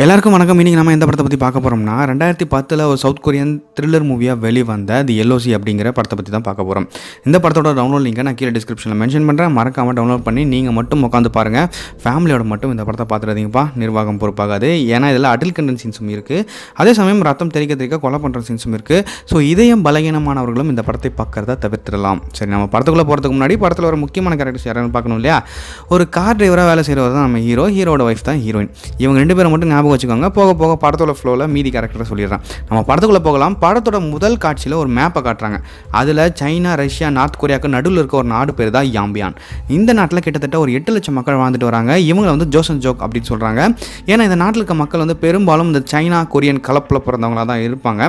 எல்லாருக்கும் வணக்கம் இன்றைக்கி நம்ம எந்த படத்தை பற்றி பார்க்க போகிறோம்னா ரெண்டாயிரத்தி பத்தில் ஒரு சவுத் கொரியன் த்ரில்லர் மூவியாக வெளிவந்த தி எல்ஓசி அப்படிங்கிற படத்தை பற்றி தான் பார்க்க போகிறோம் இந்த படத்தோட டவுன்லோட் லிங்கை நான் கீழே டிஸ்கிரிப்ஷனில் மென்ஷன் பண்ணுறேன் மறக்காமல் டவுன்லோட் பண்ணி நீங்கள் மட்டும் உட்காந்து பாருங்கள் ஃபேமிலியோட மட்டும் இந்த படத்தை பார்த்துடாதீங்கப்பா நிர்வாகம் பொறுப்பாகாது ஏன்னா இதில் அடில் கண்டன் சீன்ஸும் இருக்குது அதே சமயம் ரத்தம் தெரிக்க தெரிக்க கொலை பண்ணுற சீன்ஸும் இருக்குது ஸோ இதயம் பலகீனமானவர்களும் இந்த படத்தை பார்க்குறத தவிர்த்திடலாம் சரி நம்ம படத்துக்குள்ளே போகிறதுக்கு முன்னாடி படத்தில் ஒரு முக்கியமான கேரக்டர்ஸ் யாரான்னு பார்க்கணும் இல்லையா ஒரு கார் டிரைவராக வேலை செய்கிறவர் தான் நம்ம ஹீரோ ஹீரோட ஒய்ஃப் தான் ஹீரோயின் இவங்க ரெண்டு பேரும் மட்டும் ஞாபகம் ஞாபகம் வச்சுக்கோங்க போக போக படத்தோட ஃப்ளோவில் மீதி கேரக்டரை சொல்லிடுறேன் நம்ம படத்துக்குள்ளே போகலாம் படத்தோட முதல் காட்சியில் ஒரு மேப்பை காட்டுறாங்க அதில் சைனா ரஷ்யா நார்த் கொரியாவுக்கு நடுவில் இருக்க ஒரு நாடு பேர் தான் யாம்பியான் இந்த நாட்டில் கிட்டத்தட்ட ஒரு எட்டு லட்சம் மக்கள் வாழ்ந்துட்டு வராங்க இவங்களை வந்து ஜோசன் ஜோக் அப்படின்னு சொல்கிறாங்க ஏன்னா இந்த நாட்டில் இருக்க மக்கள் வந்து பெரும்பாலும் இந்த சைனா கொரியன் கலப்பில் பிறந்தவங்களாக தான் இருப்பாங்க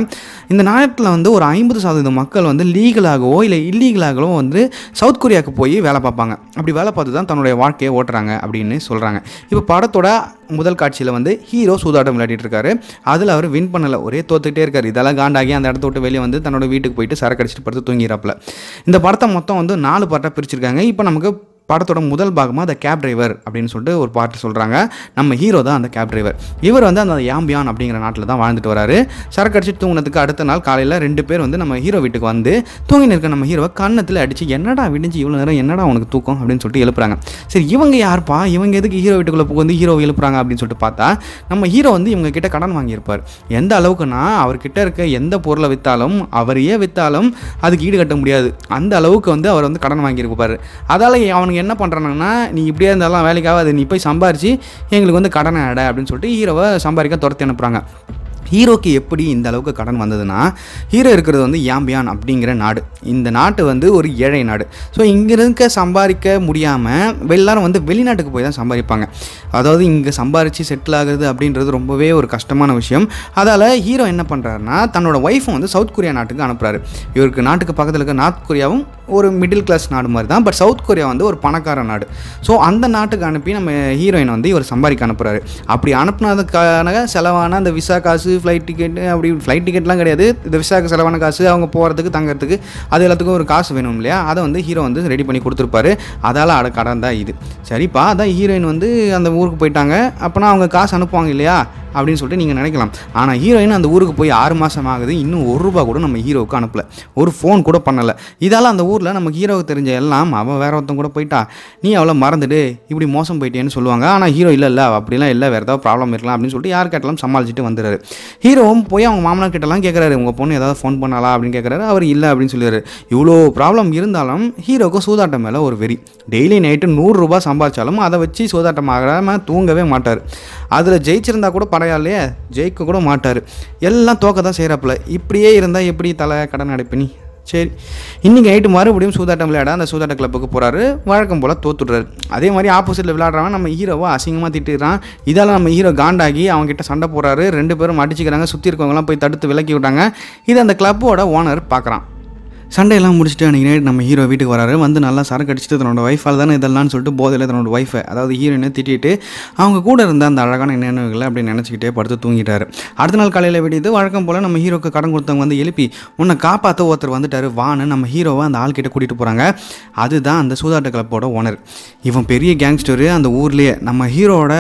இந்த நாட்டில் வந்து ஒரு ஐம்பது சதவீதம் மக்கள் வந்து லீகலாகவோ இல்லை இல்லீகலாகவோ வந்து சவுத் கொரியாவுக்கு போய் வேலை பார்ப்பாங்க அப்படி வேலை பார்த்து தான் தன்னுடைய வாழ்க்கையை ஓட்டுறாங்க அப்படின்னு சொல்கிறாங்க இப்போ படத்தோட முதல் காட்சியில் வந்து ஹீரோ சூதாட்டம் விளையாடிட்டு இருக்காரு அதில் அவர் வின் பண்ணலை ஒரே தோத்துக்கிட்டே இருக்காரு இதெல்லாம் காண்டாகி அந்த இடத்த விட்டு வெளியே வந்து தன்னோட வீட்டுக்கு போயிட்டு சரக்கடிச்சிட்டு படுத்து தூங்கிறாப்புல இந்த படத்தை மொத்தம் வந்து நாலு பாட்டாக பிரிச்சிருக்காங்க இப்போ நமக்கு படத்தோட முதல் பாகமாக அந்த கேப் டிரைவர் அப்படின்னு சொல்லிட்டு ஒரு பாட்டு சொல்கிறாங்க நம்ம ஹீரோ தான் அந்த கேப் டிரைவர் இவர் வந்து அந்த யாம்பியான் அப்படிங்கிற நாட்டில் தான் வாழ்ந்துட்டு வராரு சரக்கு அடிச்சு தூங்கினதுக்கு அடுத்த நாள் காலையில் ரெண்டு பேர் வந்து நம்ம ஹீரோ வீட்டுக்கு வந்து தூங்கினு இருக்க நம்ம ஹீரோவை கண்ணத்தில் அடித்து என்னடா விடிஞ்சு இவ்வளோ நேரம் என்னடா உனக்கு தூக்கம் அப்படின்னு சொல்லிட்டு எழுப்புறாங்க சரி இவங்க யார்ப்பா இவங்க எதுக்கு ஹீரோ வீட்டுக்குள்ளே வந்து ஹீரோ எழுப்புறாங்க அப்படின்னு சொல்லிட்டு பார்த்தா நம்ம ஹீரோ வந்து இவங்க கிட்ட கடன் வாங்கியிருப்பார் எந்த அளவுக்குன்னா அவர்கிட்ட இருக்க எந்த பொருளை விற்றாலும் அவரையே விற்றாலும் அதுக்கு ஈடு கட்ட முடியாது அந்த அளவுக்கு வந்து அவர் வந்து கடன் வாங்கியிருப்பார் அதால் அவனுக்கு அவனுக்கு என்ன பண்ணுறாங்கன்னா நீ இப்படியே இருந்தாலும் வேலைக்காக அது நீ போய் சம்பாரிச்சு எங்களுக்கு வந்து கடனை அடை அப்படின்னு சொல்லிட்டு ஹீரோவை சம்பாதிக்க துரத்தி அனுப்புகிறாங்க ஹீரோக்கு எப்படி இந்த அளவுக்கு கடன் வந்ததுன்னா ஹீரோ இருக்கிறது வந்து யாம்பியான் அப்படிங்கிற நாடு இந்த நாட்டு வந்து ஒரு ஏழை நாடு ஸோ இங்கே இருக்க சம்பாதிக்க முடியாமல் எல்லாரும் வந்து வெளிநாட்டுக்கு போய் தான் சம்பாதிப்பாங்க அதாவது இங்கே சம்பாரித்து செட்டில் ஆகுது அப்படின்றது ரொம்பவே ஒரு கஷ்டமான விஷயம் அதால் ஹீரோ என்ன பண்ணுறாருனா தன்னோட ஒய்ஃபை வந்து சவுத் கொரியா நாட்டுக்கு அனுப்புகிறாரு இவருக்கு நாட்டுக்கு பக்கத்தில் இருக்க நார்த் கொரியாவும் ஒரு மிடில் கிளாஸ் நாடு மாதிரி தான் பட் சவுத் கொரியா வந்து ஒரு பணக்கார நாடு ஸோ அந்த நாட்டுக்கு அனுப்பி நம்ம ஹீரோயின் வந்து இவர் சம்பாதிக்க அனுப்புகிறாரு அப்படி அனுப்புனதுக்கான செலவான அந்த விசா காசு ஃப்ளைட் டிக்கெட்டு அப்படி ஃப்ளைட் டிக்கெட்லாம் கிடையாது இந்த விசாக்கு செலவான காசு அவங்க போகிறதுக்கு தங்கிறதுக்கு அது எல்லாத்துக்கும் ஒரு காசு வேணும் இல்லையா அதை வந்து ஹீரோ வந்து ரெடி பண்ணி கொடுத்துருப்பாரு அதால் அட கடன் தான் இது சரிப்பா அதான் ஹீரோயின் வந்து அந்த ஊர் ஊருக்கு போயிட்டாங்க அப்போனா அவங்க காசு அனுப்புவாங்க இல்லையா அப்படின்னு சொல்லிட்டு நீங்கள் நினைக்கலாம் ஆனால் ஹீரோயின் அந்த ஊருக்கு போய் ஆறு மாதம் ஆகுது இன்னும் ஒரு ரூபா கூட நம்ம ஹீரோவுக்கு அனுப்பலை ஒரு ஃபோன் கூட பண்ணலை இதால் அந்த ஊரில் நம்ம ஹீரோவுக்கு தெரிஞ்ச எல்லாம் அவன் வேற ஒருத்தன் கூட போயிட்டா நீ அவளை மறந்துட்டு இப்படி மோசம் போயிட்டேன்னு சொல்லுவாங்க ஆனால் ஹீரோ இல்லை இல்லை அப்படிலாம் இல்லை வேறு ஏதாவது ப்ராப்ளம் இருக்கலாம் அப்படின்னு சொல்லிட்டு யார் கேட்டாலும் சமாளிச்சுட்டு வந்துடுறாரு ஹீரோவும் போய் அவங்க மாமனார் கிட்டலாம் கேட்குறாரு உங்கள் பொண்ணு ஏதாவது ஃபோன் பண்ணலாம் அப்படின்னு கேட்குறாரு அவர் இல்லை அப்படின்னு சொல்லிடுறாரு இவ்வளோ ப்ராப்ளம் இருந்தாலும் ஹீரோவுக்கு சூதாட்டம் மேலே ஒரு வெறி டெய்லி நைட்டு நூறுரூபா சம்பாதிச்சாலும் அதை வச்சு சூதாட்டம் ஆகாமல் தூங்கவே மாட்டார் அதில் ஜெயிச்சிருந்தா கூட பரவாயில்லையே ஜெயிக்க கூட மாட்டார் எல்லாம் தோக்க தான் செய்கிறாப்புல இப்படியே இருந்தால் எப்படி தலை கடன் அடைப்பினி சரி இன்றைக்கி நைட்டு மறுபடியும் சூதாட்டம் விளையாட அந்த சூதாட்ட கிளப்புக்கு போகிறாரு வழக்கம் போல் தோத்துடுறாரு அதே மாதிரி ஆப்போசிட்டில் விளையாடுறவன் நம்ம ஹீரோவை அசிங்கமாக திட்டுறான் இதால் நம்ம ஹீரோ காண்டாகி அவங்ககிட்ட சண்டை போடுறாரு ரெண்டு பேரும் அடிச்சுக்கிறாங்க சுற்றி இருக்கவங்களாம் போய் தடுத்து விளக்கி விட்டாங்க இது அந்த கிளப்போட ஓனர் பார்க்குறான் சண்டையெல்லாம் முடிச்சுட்டு அன்றைக்கி நைட் நம்ம ஹீரோ வீட்டுக்கு வராரு வந்து நல்லா சரக்கு அடிச்சுட்டு தன்னோட ஒய்ஃபால் தானே இதெல்லாம் சொல்லிட்டு போதையில் தன்னோட ஒய்ஃபை அதாவது ஹீரோயினை திட்டிட்டு அவங்க கூட இருந்த அந்த அழகான நினைவுகளை அப்படின்னு நினச்சிக்கிட்டே படுத்து தூங்கிட்டாரு அடுத்த நாள் காலையில் விடியது வழக்கம் போல் நம்ம ஹீரோக்கு கடன் கொடுத்தவங்க வந்து எழுப்பி உன்னை காப்பாற்ற ஒருத்தர் வந்துட்டார் வான்னு நம்ம ஹீரோவை அந்த ஆள்கிட்ட கூட்டிகிட்டு போகிறாங்க அதுதான் அந்த சூதாட்ட கிளப்போட ஓனர் இவன் பெரிய கேங்ஸ்டரு அந்த ஊர்லேயே நம்ம ஹீரோவோட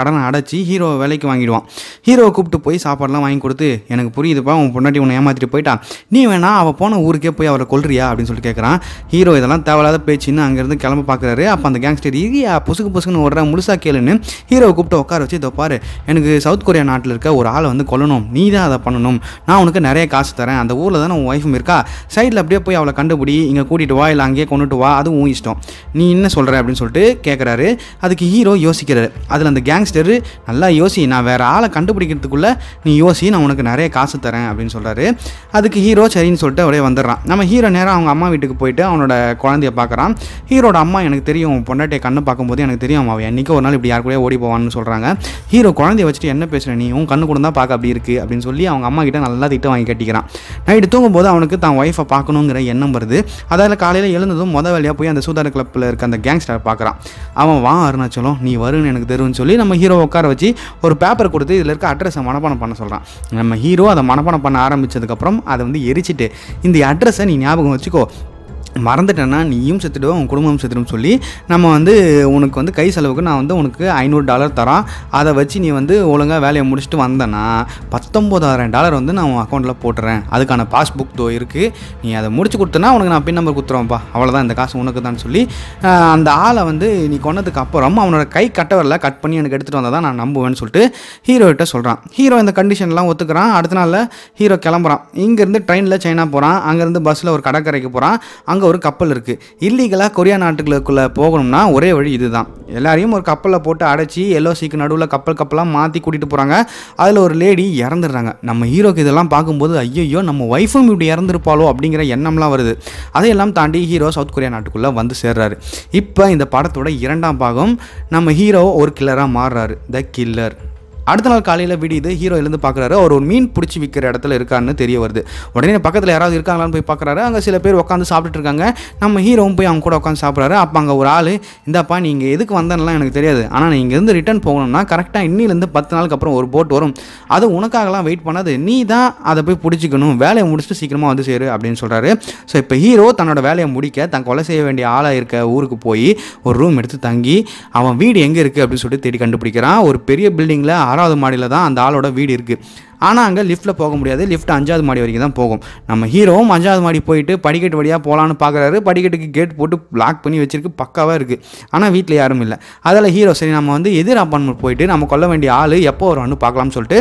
கடனை அடைச்சி ஹீரோவை வேலைக்கு வாங்கிடுவான் ஹீரோவை கூப்பிட்டு போய் சாப்பாடெல்லாம் வாங்கி கொடுத்து எனக்கு புரியுதுப்பா உன் பொண்டாட்டி உன்னை ஏமாற்றிட்டு போயிட்டான் நீ வேணா அவள் போன ஊருக்கே போய் அவர் அவரை கொள்றியா அப்படின்னு சொல்லிட்டு கேட்குறான் ஹீரோ இதெல்லாம் தேவையில்லாத பேச்சுன்னு அங்கேருந்து கிளம்ப பார்க்குறாரு அப்போ அந்த கேங்ஸ்டர் ஈரியா புசுக்கு புசுக்குன்னு ஓடுற முழுசாக கேளுன்னு ஹீரோவை கூப்பிட்டு உட்கார வச்சு இதோ பாரு எனக்கு சவுத் கொரியா நாட்டில் இருக்க ஒரு ஆளை வந்து கொல்லணும் நீ தான் அதை பண்ணணும் நான் உனக்கு நிறைய காசு தரேன் அந்த ஊரில் தான் உன் ஒய்ஃபும் இருக்கா சைடில் அப்படியே போய் அவளை கண்டுபிடி இங்கே கூட்டிகிட்டு வா இல்லை அங்கேயே கொண்டுட்டு வா அதுவும் இஷ்டம் நீ என்ன சொல்கிற அப்படின்னு சொல்லிட்டு கேட்குறாரு அதுக்கு ஹீரோ யோசிக்கிறாரு அதில் அந்த கேங்ஸ்டரு நல்லா யோசி நான் வேறு ஆளை கண்டுபிடிக்கிறதுக்குள்ளே நீ யோசி நான் உனக்கு நிறைய காசு தரேன் அப்படின்னு சொல்கிறாரு அதுக்கு ஹீரோ சரின்னு சொல்லிட்டு அப்படியே வந்துடுறான் நம்ம ஹீரோ நேராக அவங்க அம்மா வீட்டுக்கு போயிட்டு அவனோட குழந்தைய பார்க்குறான் ஹீரோட அம்மா எனக்கு தெரியும் பொண்டாட்டியை கண்ணை பார்க்கும்போது எனக்கு தெரியும் அவன் என்றைக்கு ஒரு நாள் இப்படி யார் கூட ஓடி போவான்னு சொல்கிறாங்க ஹீரோ குழந்தைய வச்சுட்டு என்ன பேசுகிற நீ உன் கண்ணு கூட தான் பார்க்க அப்படி இருக்குது அப்படின்னு சொல்லி அவங்க அம்மா கிட்ட நல்லா திட்டம் வாங்கி கட்டிக்கிறான் நைட்டு தூங்கும்போது அவனுக்கு தான் ஒய்ஃபை பார்க்கணுங்கிற எண்ணம் வருது அதாவது காலையில் எழுந்ததும் முத வேலையாக போய் அந்த சூதார கிளப்பில் இருக்க அந்த கேங்ஸ்டரை பார்க்குறான் அவன் வா அருணாச்சலம் நீ வருன்னு எனக்கு தெரியும்னு சொல்லி நம்ம ஹீரோ உட்கார வச்சு ஒரு பேப்பர் கொடுத்து இதில் இருக்க அட்ரஸை மனப்பானம் பண்ண சொல்கிறான் நம்ம ஹீரோ அதை மனப்பானம் பண்ண ஆரம்பித்ததுக்கப்புறம் அதை வந்து எரிச்சிட்டு இந்த அட்ரஸை நீ ஞாபகம் வச்சுக்கோ மறந்துட்டேன்னா நீயும் செத்துடுவோம் உன் குடும்பம் செத்துடும் சொல்லி நம்ம வந்து உனக்கு வந்து கை செலவுக்கு நான் வந்து உனக்கு ஐநூறு டாலர் தரான் அதை வச்சு நீ வந்து ஒழுங்காக வேலையை முடிச்சுட்டு வந்தேன்னா பத்தொம்போதாயிரம் டாலர் வந்து நான் உன் அக்கௌண்ட்டில் போட்டுறேன் அதுக்கான பாஸ்புக் தோ இருக்குது நீ அதை முடிச்சு கொடுத்தனா உனக்கு நான் பின் நம்பர் கொடுத்துருவேன்ப்பா அவ்வளோதான் இந்த காசு உனக்கு தான் சொல்லி அந்த ஆளை வந்து நீ கொண்டதுக்கு அப்புறம் அவனோட கை கட்டவரில் கட் பண்ணி எனக்கு எடுத்துகிட்டு வந்தால் தான் நான் நம்புவேன்னு சொல்லிட்டு ஹீரோகிட்ட சொல்கிறான் ஹீரோ இந்த கண்டிஷன்லாம் ஒத்துக்கிறான் அடுத்த நாளில் ஹீரோ கிளம்புறான் இங்கேருந்து ட்ரெயினில் சைனா போகிறான் அங்கேருந்து பஸ்ஸில் ஒரு கடற்கரைக்கு போகிறான் அங்கே அங்கே ஒரு கப்பல் இருக்குது இல்லீகலாக கொரியா நாட்டுகளுக்குள்ளே போகணும்னா ஒரே வழி இதுதான் எல்லாரையும் ஒரு கப்பலில் போட்டு அடைச்சி எல்லோ சீக்கு நடுவில் கப்பல் கப்பலாக மாற்றி கூட்டிகிட்டு போகிறாங்க அதில் ஒரு லேடி இறந்துடுறாங்க நம்ம ஹீரோக்கு இதெல்லாம் பார்க்கும்போது ஐயோ நம்ம ஒய்ஃபும் இப்படி இறந்துருப்பாளோ அப்படிங்கிற எண்ணம்லாம் வருது அதையெல்லாம் தாண்டி ஹீரோ சவுத் கொரியா நாட்டுக்குள்ளே வந்து சேர்றாரு இப்போ இந்த படத்தோட இரண்டாம் பாகம் நம்ம ஹீரோ ஒரு கில்லராக மாறுறாரு த கில்லர் அடுத்த நாள் காலையில் விடியுது ஹீரோ எழுந்து பார்க்குறாரு அவர் ஒரு மீன் பிடிச்சி விற்கிற இடத்துல இருக்கான்னு தெரிய வருது உடனே பக்கத்தில் யாராவது இருக்காங்களான்னு போய் பார்க்குறாரு அங்கே சில பேர் உட்காந்து சாப்பிட்டுட்டு இருக்காங்க நம்ம ஹீரோவும் போய் அவங்க கூட உட்காந்து சாப்பிட்றாரு அப்போ அங்கே ஒரு ஆள் இந்தாப்பா நீங்கள் எதுக்கு வந்தேன்னா எனக்கு தெரியாது ஆனால் நீங்கள் இருந்து ரிட்டர்ன் போகணும்னா கரெக்டாக இன்னிலேருந்து பத்து நாளுக்கு அப்புறம் ஒரு போட் வரும் அது உனக்காகலாம் வெயிட் பண்ணாது நீ தான் அதை போய் பிடிச்சிக்கணும் வேலையை முடிச்சுட்டு சீக்கிரமாக வந்து சேரு அப்படின்னு சொல்கிறாரு ஸோ இப்போ ஹீரோ தன்னோட வேலையை முடிக்க தன் கொலை செய்ய வேண்டிய ஆளாக இருக்க ஊருக்கு போய் ஒரு ரூம் எடுத்து தங்கி அவன் வீடு எங்கே இருக்குது அப்படின்னு சொல்லிட்டு தேடி கண்டுபிடிக்கிறான் ஒரு பெரிய பில்டிங்கில் ஆறாவது மாடியில் தான் அந்த ஆளோட வீடு இருக்குது ஆனால் அங்கே லிஃப்ட்டில் போக முடியாது லிஃப்ட் அஞ்சாவது மாடி வரைக்கும் தான் போகும் நம்ம ஹீரோவும் அஞ்சாவது மாடி போயிட்டு படிக்கட்டு வழியாக போகலான்னு பார்க்குறாரு படிக்கட்டுக்கு கேட் போட்டு லாக் பண்ணி வச்சிருக்கு பக்காவாக இருக்குது ஆனால் வீட்டில் யாரும் இல்லை அதில் ஹீரோ சரி நம்ம வந்து எதிர் அப்பார்ட்மெண்ட் போயிட்டு நம்ம கொல்ல வேண்டிய ஆள் எப்போ வருவான்னு பார்க்கலாம்னு சொல்லிட்டு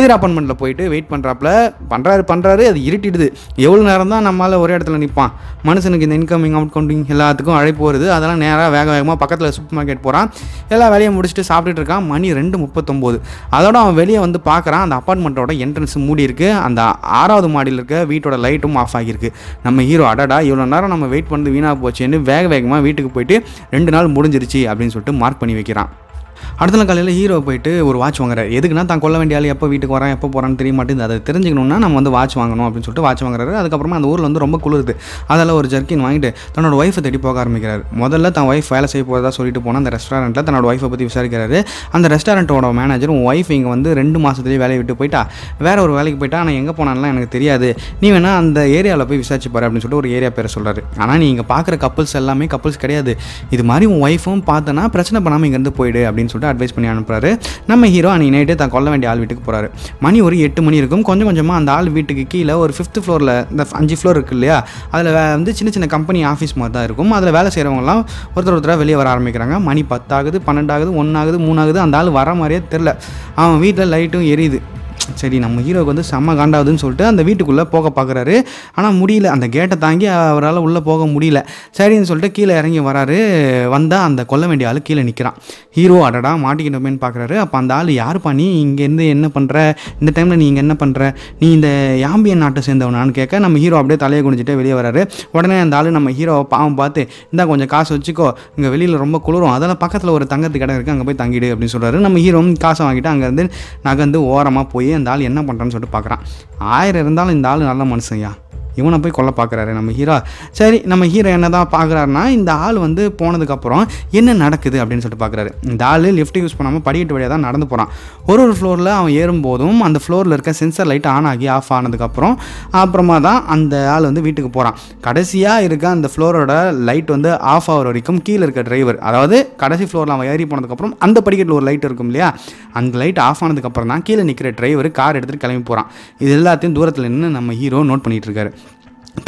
எதிர் அப்பார்ட்மெண்ட்டில் போயிட்டு வெயிட் பண்ணுறாப்புல பண்ணுறாரு பண்ணுறாரு அது இருட்டிடுது எவ்வளோ நேரம் தான் நம்மளால் ஒரே இடத்துல நிற்பான் மனுஷனுக்கு இந்த இன்கமிங் அவுட் கவுண்டிங் எல்லாத்துக்கும் அழைப்பு வருது அதெல்லாம் நேராக வேக வேகமாக பக்கத்தில் சூப்பர் மார்க்கெட் போகிறான் எல்லா வேலையை முடிச்சுட்டு சாப்பிட்டுட்டு இருக்கான் மணி ரெண்டு முப்பத்தொம்போது அதோட அவன் வெளியே வந்து பார்க்குறான் அந்த அப்பார்ட்மெண்ட் வீட்டோட என்ட்ரன்ஸ் மூடி இருக்கு அந்த ஆறாவது மாடியில் இருக்க வீட்டோட லைட்டும் ஆஃப் ஆகியிருக்கு நம்ம ஹீரோ அடடா இவ்வளோ நேரம் நம்ம வெயிட் பண்ணி வீணாக போச்சுன்னு வேக வேகமாக வீட்டுக்கு போயிட்டு ரெண்டு நாள் முடிஞ்சிருச்சு அப்படின்னு சொல்லிட்டு மார்க் பண்ணி வைக்கிறான் அடுத்த நாள் காலையில் ஹீரோ போயிட்டு ஒரு வாட்ச் வாங்குறாரு எதுக்குன்னா தான் கொல்ல வேண்டிய ஆள் எப்போ வீட்டுக்கு வரேன் எப்போ போகிறான்னு தெரிய மாட்டேங்குது அதை தெரிஞ்சுக்கணும்னா நம்ம வந்து வாட்ச் வாங்கணும் அப்படின்னு சொல்லிட்டு வாட்ச் வாங்குறாரு அதுக்கப்புறமா அந்த ஊரில் வந்து ரொம்ப குளிருது அதில் ஒரு ஜர்க்கின் வாங்கிட்டு தன்னோட ஒய்ஃபை தேடி போக ஆரம்பிக்கிறார் முதல்ல தான் ஒய்ஃப் வேலை செய்ய போகிறதா சொல்லிட்டு போனால் அந்த ரெஸ்டாரண்ட்டில் தன்னோட ஒய்ஃபை பற்றி விசாரிக்கிறாரு அந்த ரெஸ்டாரண்ட்டோட மேனேஜர் உன் ஒய்ஃப் இங்கே வந்து ரெண்டு மாதத்துலேயே வேலையை விட்டு போயிட்டா வேறு ஒரு வேலைக்கு போயிட்டா ஆனால் எங்கே போனான்லாம் எனக்கு தெரியாது நீ வேணால் அந்த ஏரியாவில் போய் விசாரிச்சு பாரு அப்படின்னு சொல்லிட்டு ஒரு ஏரியா பேரை சொல்கிறாரு ஆனால் நீ இங்கே பார்க்குற கப்புள்ஸ் எல்லாமே கப்புள்ஸ் கிடையாது இது மாதிரி உன் ஒய்ஃபும் பார்த்தனா பிரச்சனை பண்ணாமல் இங்கேருந்து போயிடு அப்படின்னு சொல்லிட்டு அட்வைஸ் பண்ணி அனுப்புறாரு நம்ம ஹீரோ அன்றைக்கி நைட்டு தான் கொல்ல வேண்டிய ஆள் வீட்டுக்கு போகிறாரு மணி ஒரு எட்டு மணி இருக்கும் கொஞ்சம் கொஞ்சமாக அந்த ஆள் வீட்டுக்கு கீழே ஒரு ஃபிஃப்த் ஃப்ளோரில் இந்த அஞ்சு ஃப்ளோர் இருக்குது இல்லையா அதில் வந்து சின்ன சின்ன கம்பெனி ஆஃபீஸ் மாதிரி தான் இருக்கும் அதில் வேலை செய்கிறவங்கலாம் ஒருத்தர் ஒருத்தராக வெளியே வர ஆரம்பிக்கிறாங்க மணி பத்தாகுது பன்னெண்டாகுது ஒன்றாகுது மூணாகுது அந்த ஆள் வர மாதிரியே தெரில அவன் வீட்டில் லைட்டும் எரியுது சரி நம்ம ஹீரோக்கு வந்து செம்ம காண்டாவதுன்னு சொல்லிட்டு அந்த வீட்டுக்குள்ளே போக பார்க்குறாரு ஆனால் முடியல அந்த கேட்டை தாங்கி அவரால் உள்ளே போக முடியல சரின்னு சொல்லிட்டு கீழே இறங்கி வராரு வந்தால் அந்த கொல்ல வேண்டிய ஆள் கீழே நிற்கிறான் ஹீரோ அடடா மாட்டிக்கிட்டோமேன்னு பார்க்குறாரு அப்போ அந்த ஆள் யார் நீ இங்கேருந்து என்ன பண்ணுற இந்த டைமில் நீ இங்கே என்ன பண்ணுற நீ இந்த யாம்பியன் நாட்டை சேர்ந்தவனான்னு கேட்க நம்ம ஹீரோ அப்படியே தலையை குடிஞ்சிட்டு வெளியே வராரு உடனே அந்த ஆள் நம்ம ஹீரோவை பாவம் பார்த்து இந்தா கொஞ்சம் காசு வச்சுக்கோ இங்கே வெளியில் ரொம்ப குளிரும் அதெல்லாம் பக்கத்தில் ஒரு தங்கத்து கடை இருக்குது அங்கே போய் தங்கிடு அப்படின்னு சொல்கிறாரு நம்ம ஹீரோ காசை வாங்கிட்டு அங்கேருந்து நகர்ந்து ஓரமாக போய் போய் அந்த ஆள் என்ன பண்ணுறான்னு சொல்லிட்டு பார்க்குறான் ஆயிரம் இருந்தாலும் இந்த ஆள் நல்ல மனுஷன்யா இவனை போய் கொல்ல பார்க்குறாரு நம்ம ஹீரோ சரி நம்ம ஹீரோ என்ன தான் பார்க்குறாருனா இந்த ஆள் வந்து போனதுக்கப்புறம் என்ன நடக்குது அப்படின்னு சொல்லிட்டு பார்க்குறாரு இந்த ஆள் லிஃப்ட் யூஸ் பண்ணாமல் படிக்கட்டு வழியாக தான் நடந்து போகிறான் ஒரு ஒரு ஃப்ளோரில் அவன் ஏறும்போதும் அந்த ஃப்ளோரில் இருக்க சென்சர் லைட் ஆன் ஆகி ஆஃப் ஆனதுக்கப்புறம் அப்புறமா தான் அந்த ஆள் வந்து வீட்டுக்கு போகிறான் கடைசியாக இருக்க அந்த ஃப்ளோரோட லைட் வந்து ஆஃப் ஆகிற வரைக்கும் கீழே இருக்க டிரைவர் அதாவது கடைசி ஃப்ளோரில் அவன் ஏறி போனதுக்கப்புறம் அந்த படிக்கட்டில் ஒரு லைட் இருக்கும் இல்லையா அந்த லைட் ஆஃப் ஆனதுக்கப்புறம் தான் கீழே நிற்கிற டிரைவர் இவர் கார் எடுத்துகிட்டு கிளம்பி போகிறான் இது எல்லாத்தையும் தூரத்தில் நின்று நம்ம ஹீரோ நோட் பண்ணிகிட்டு இருக்காரு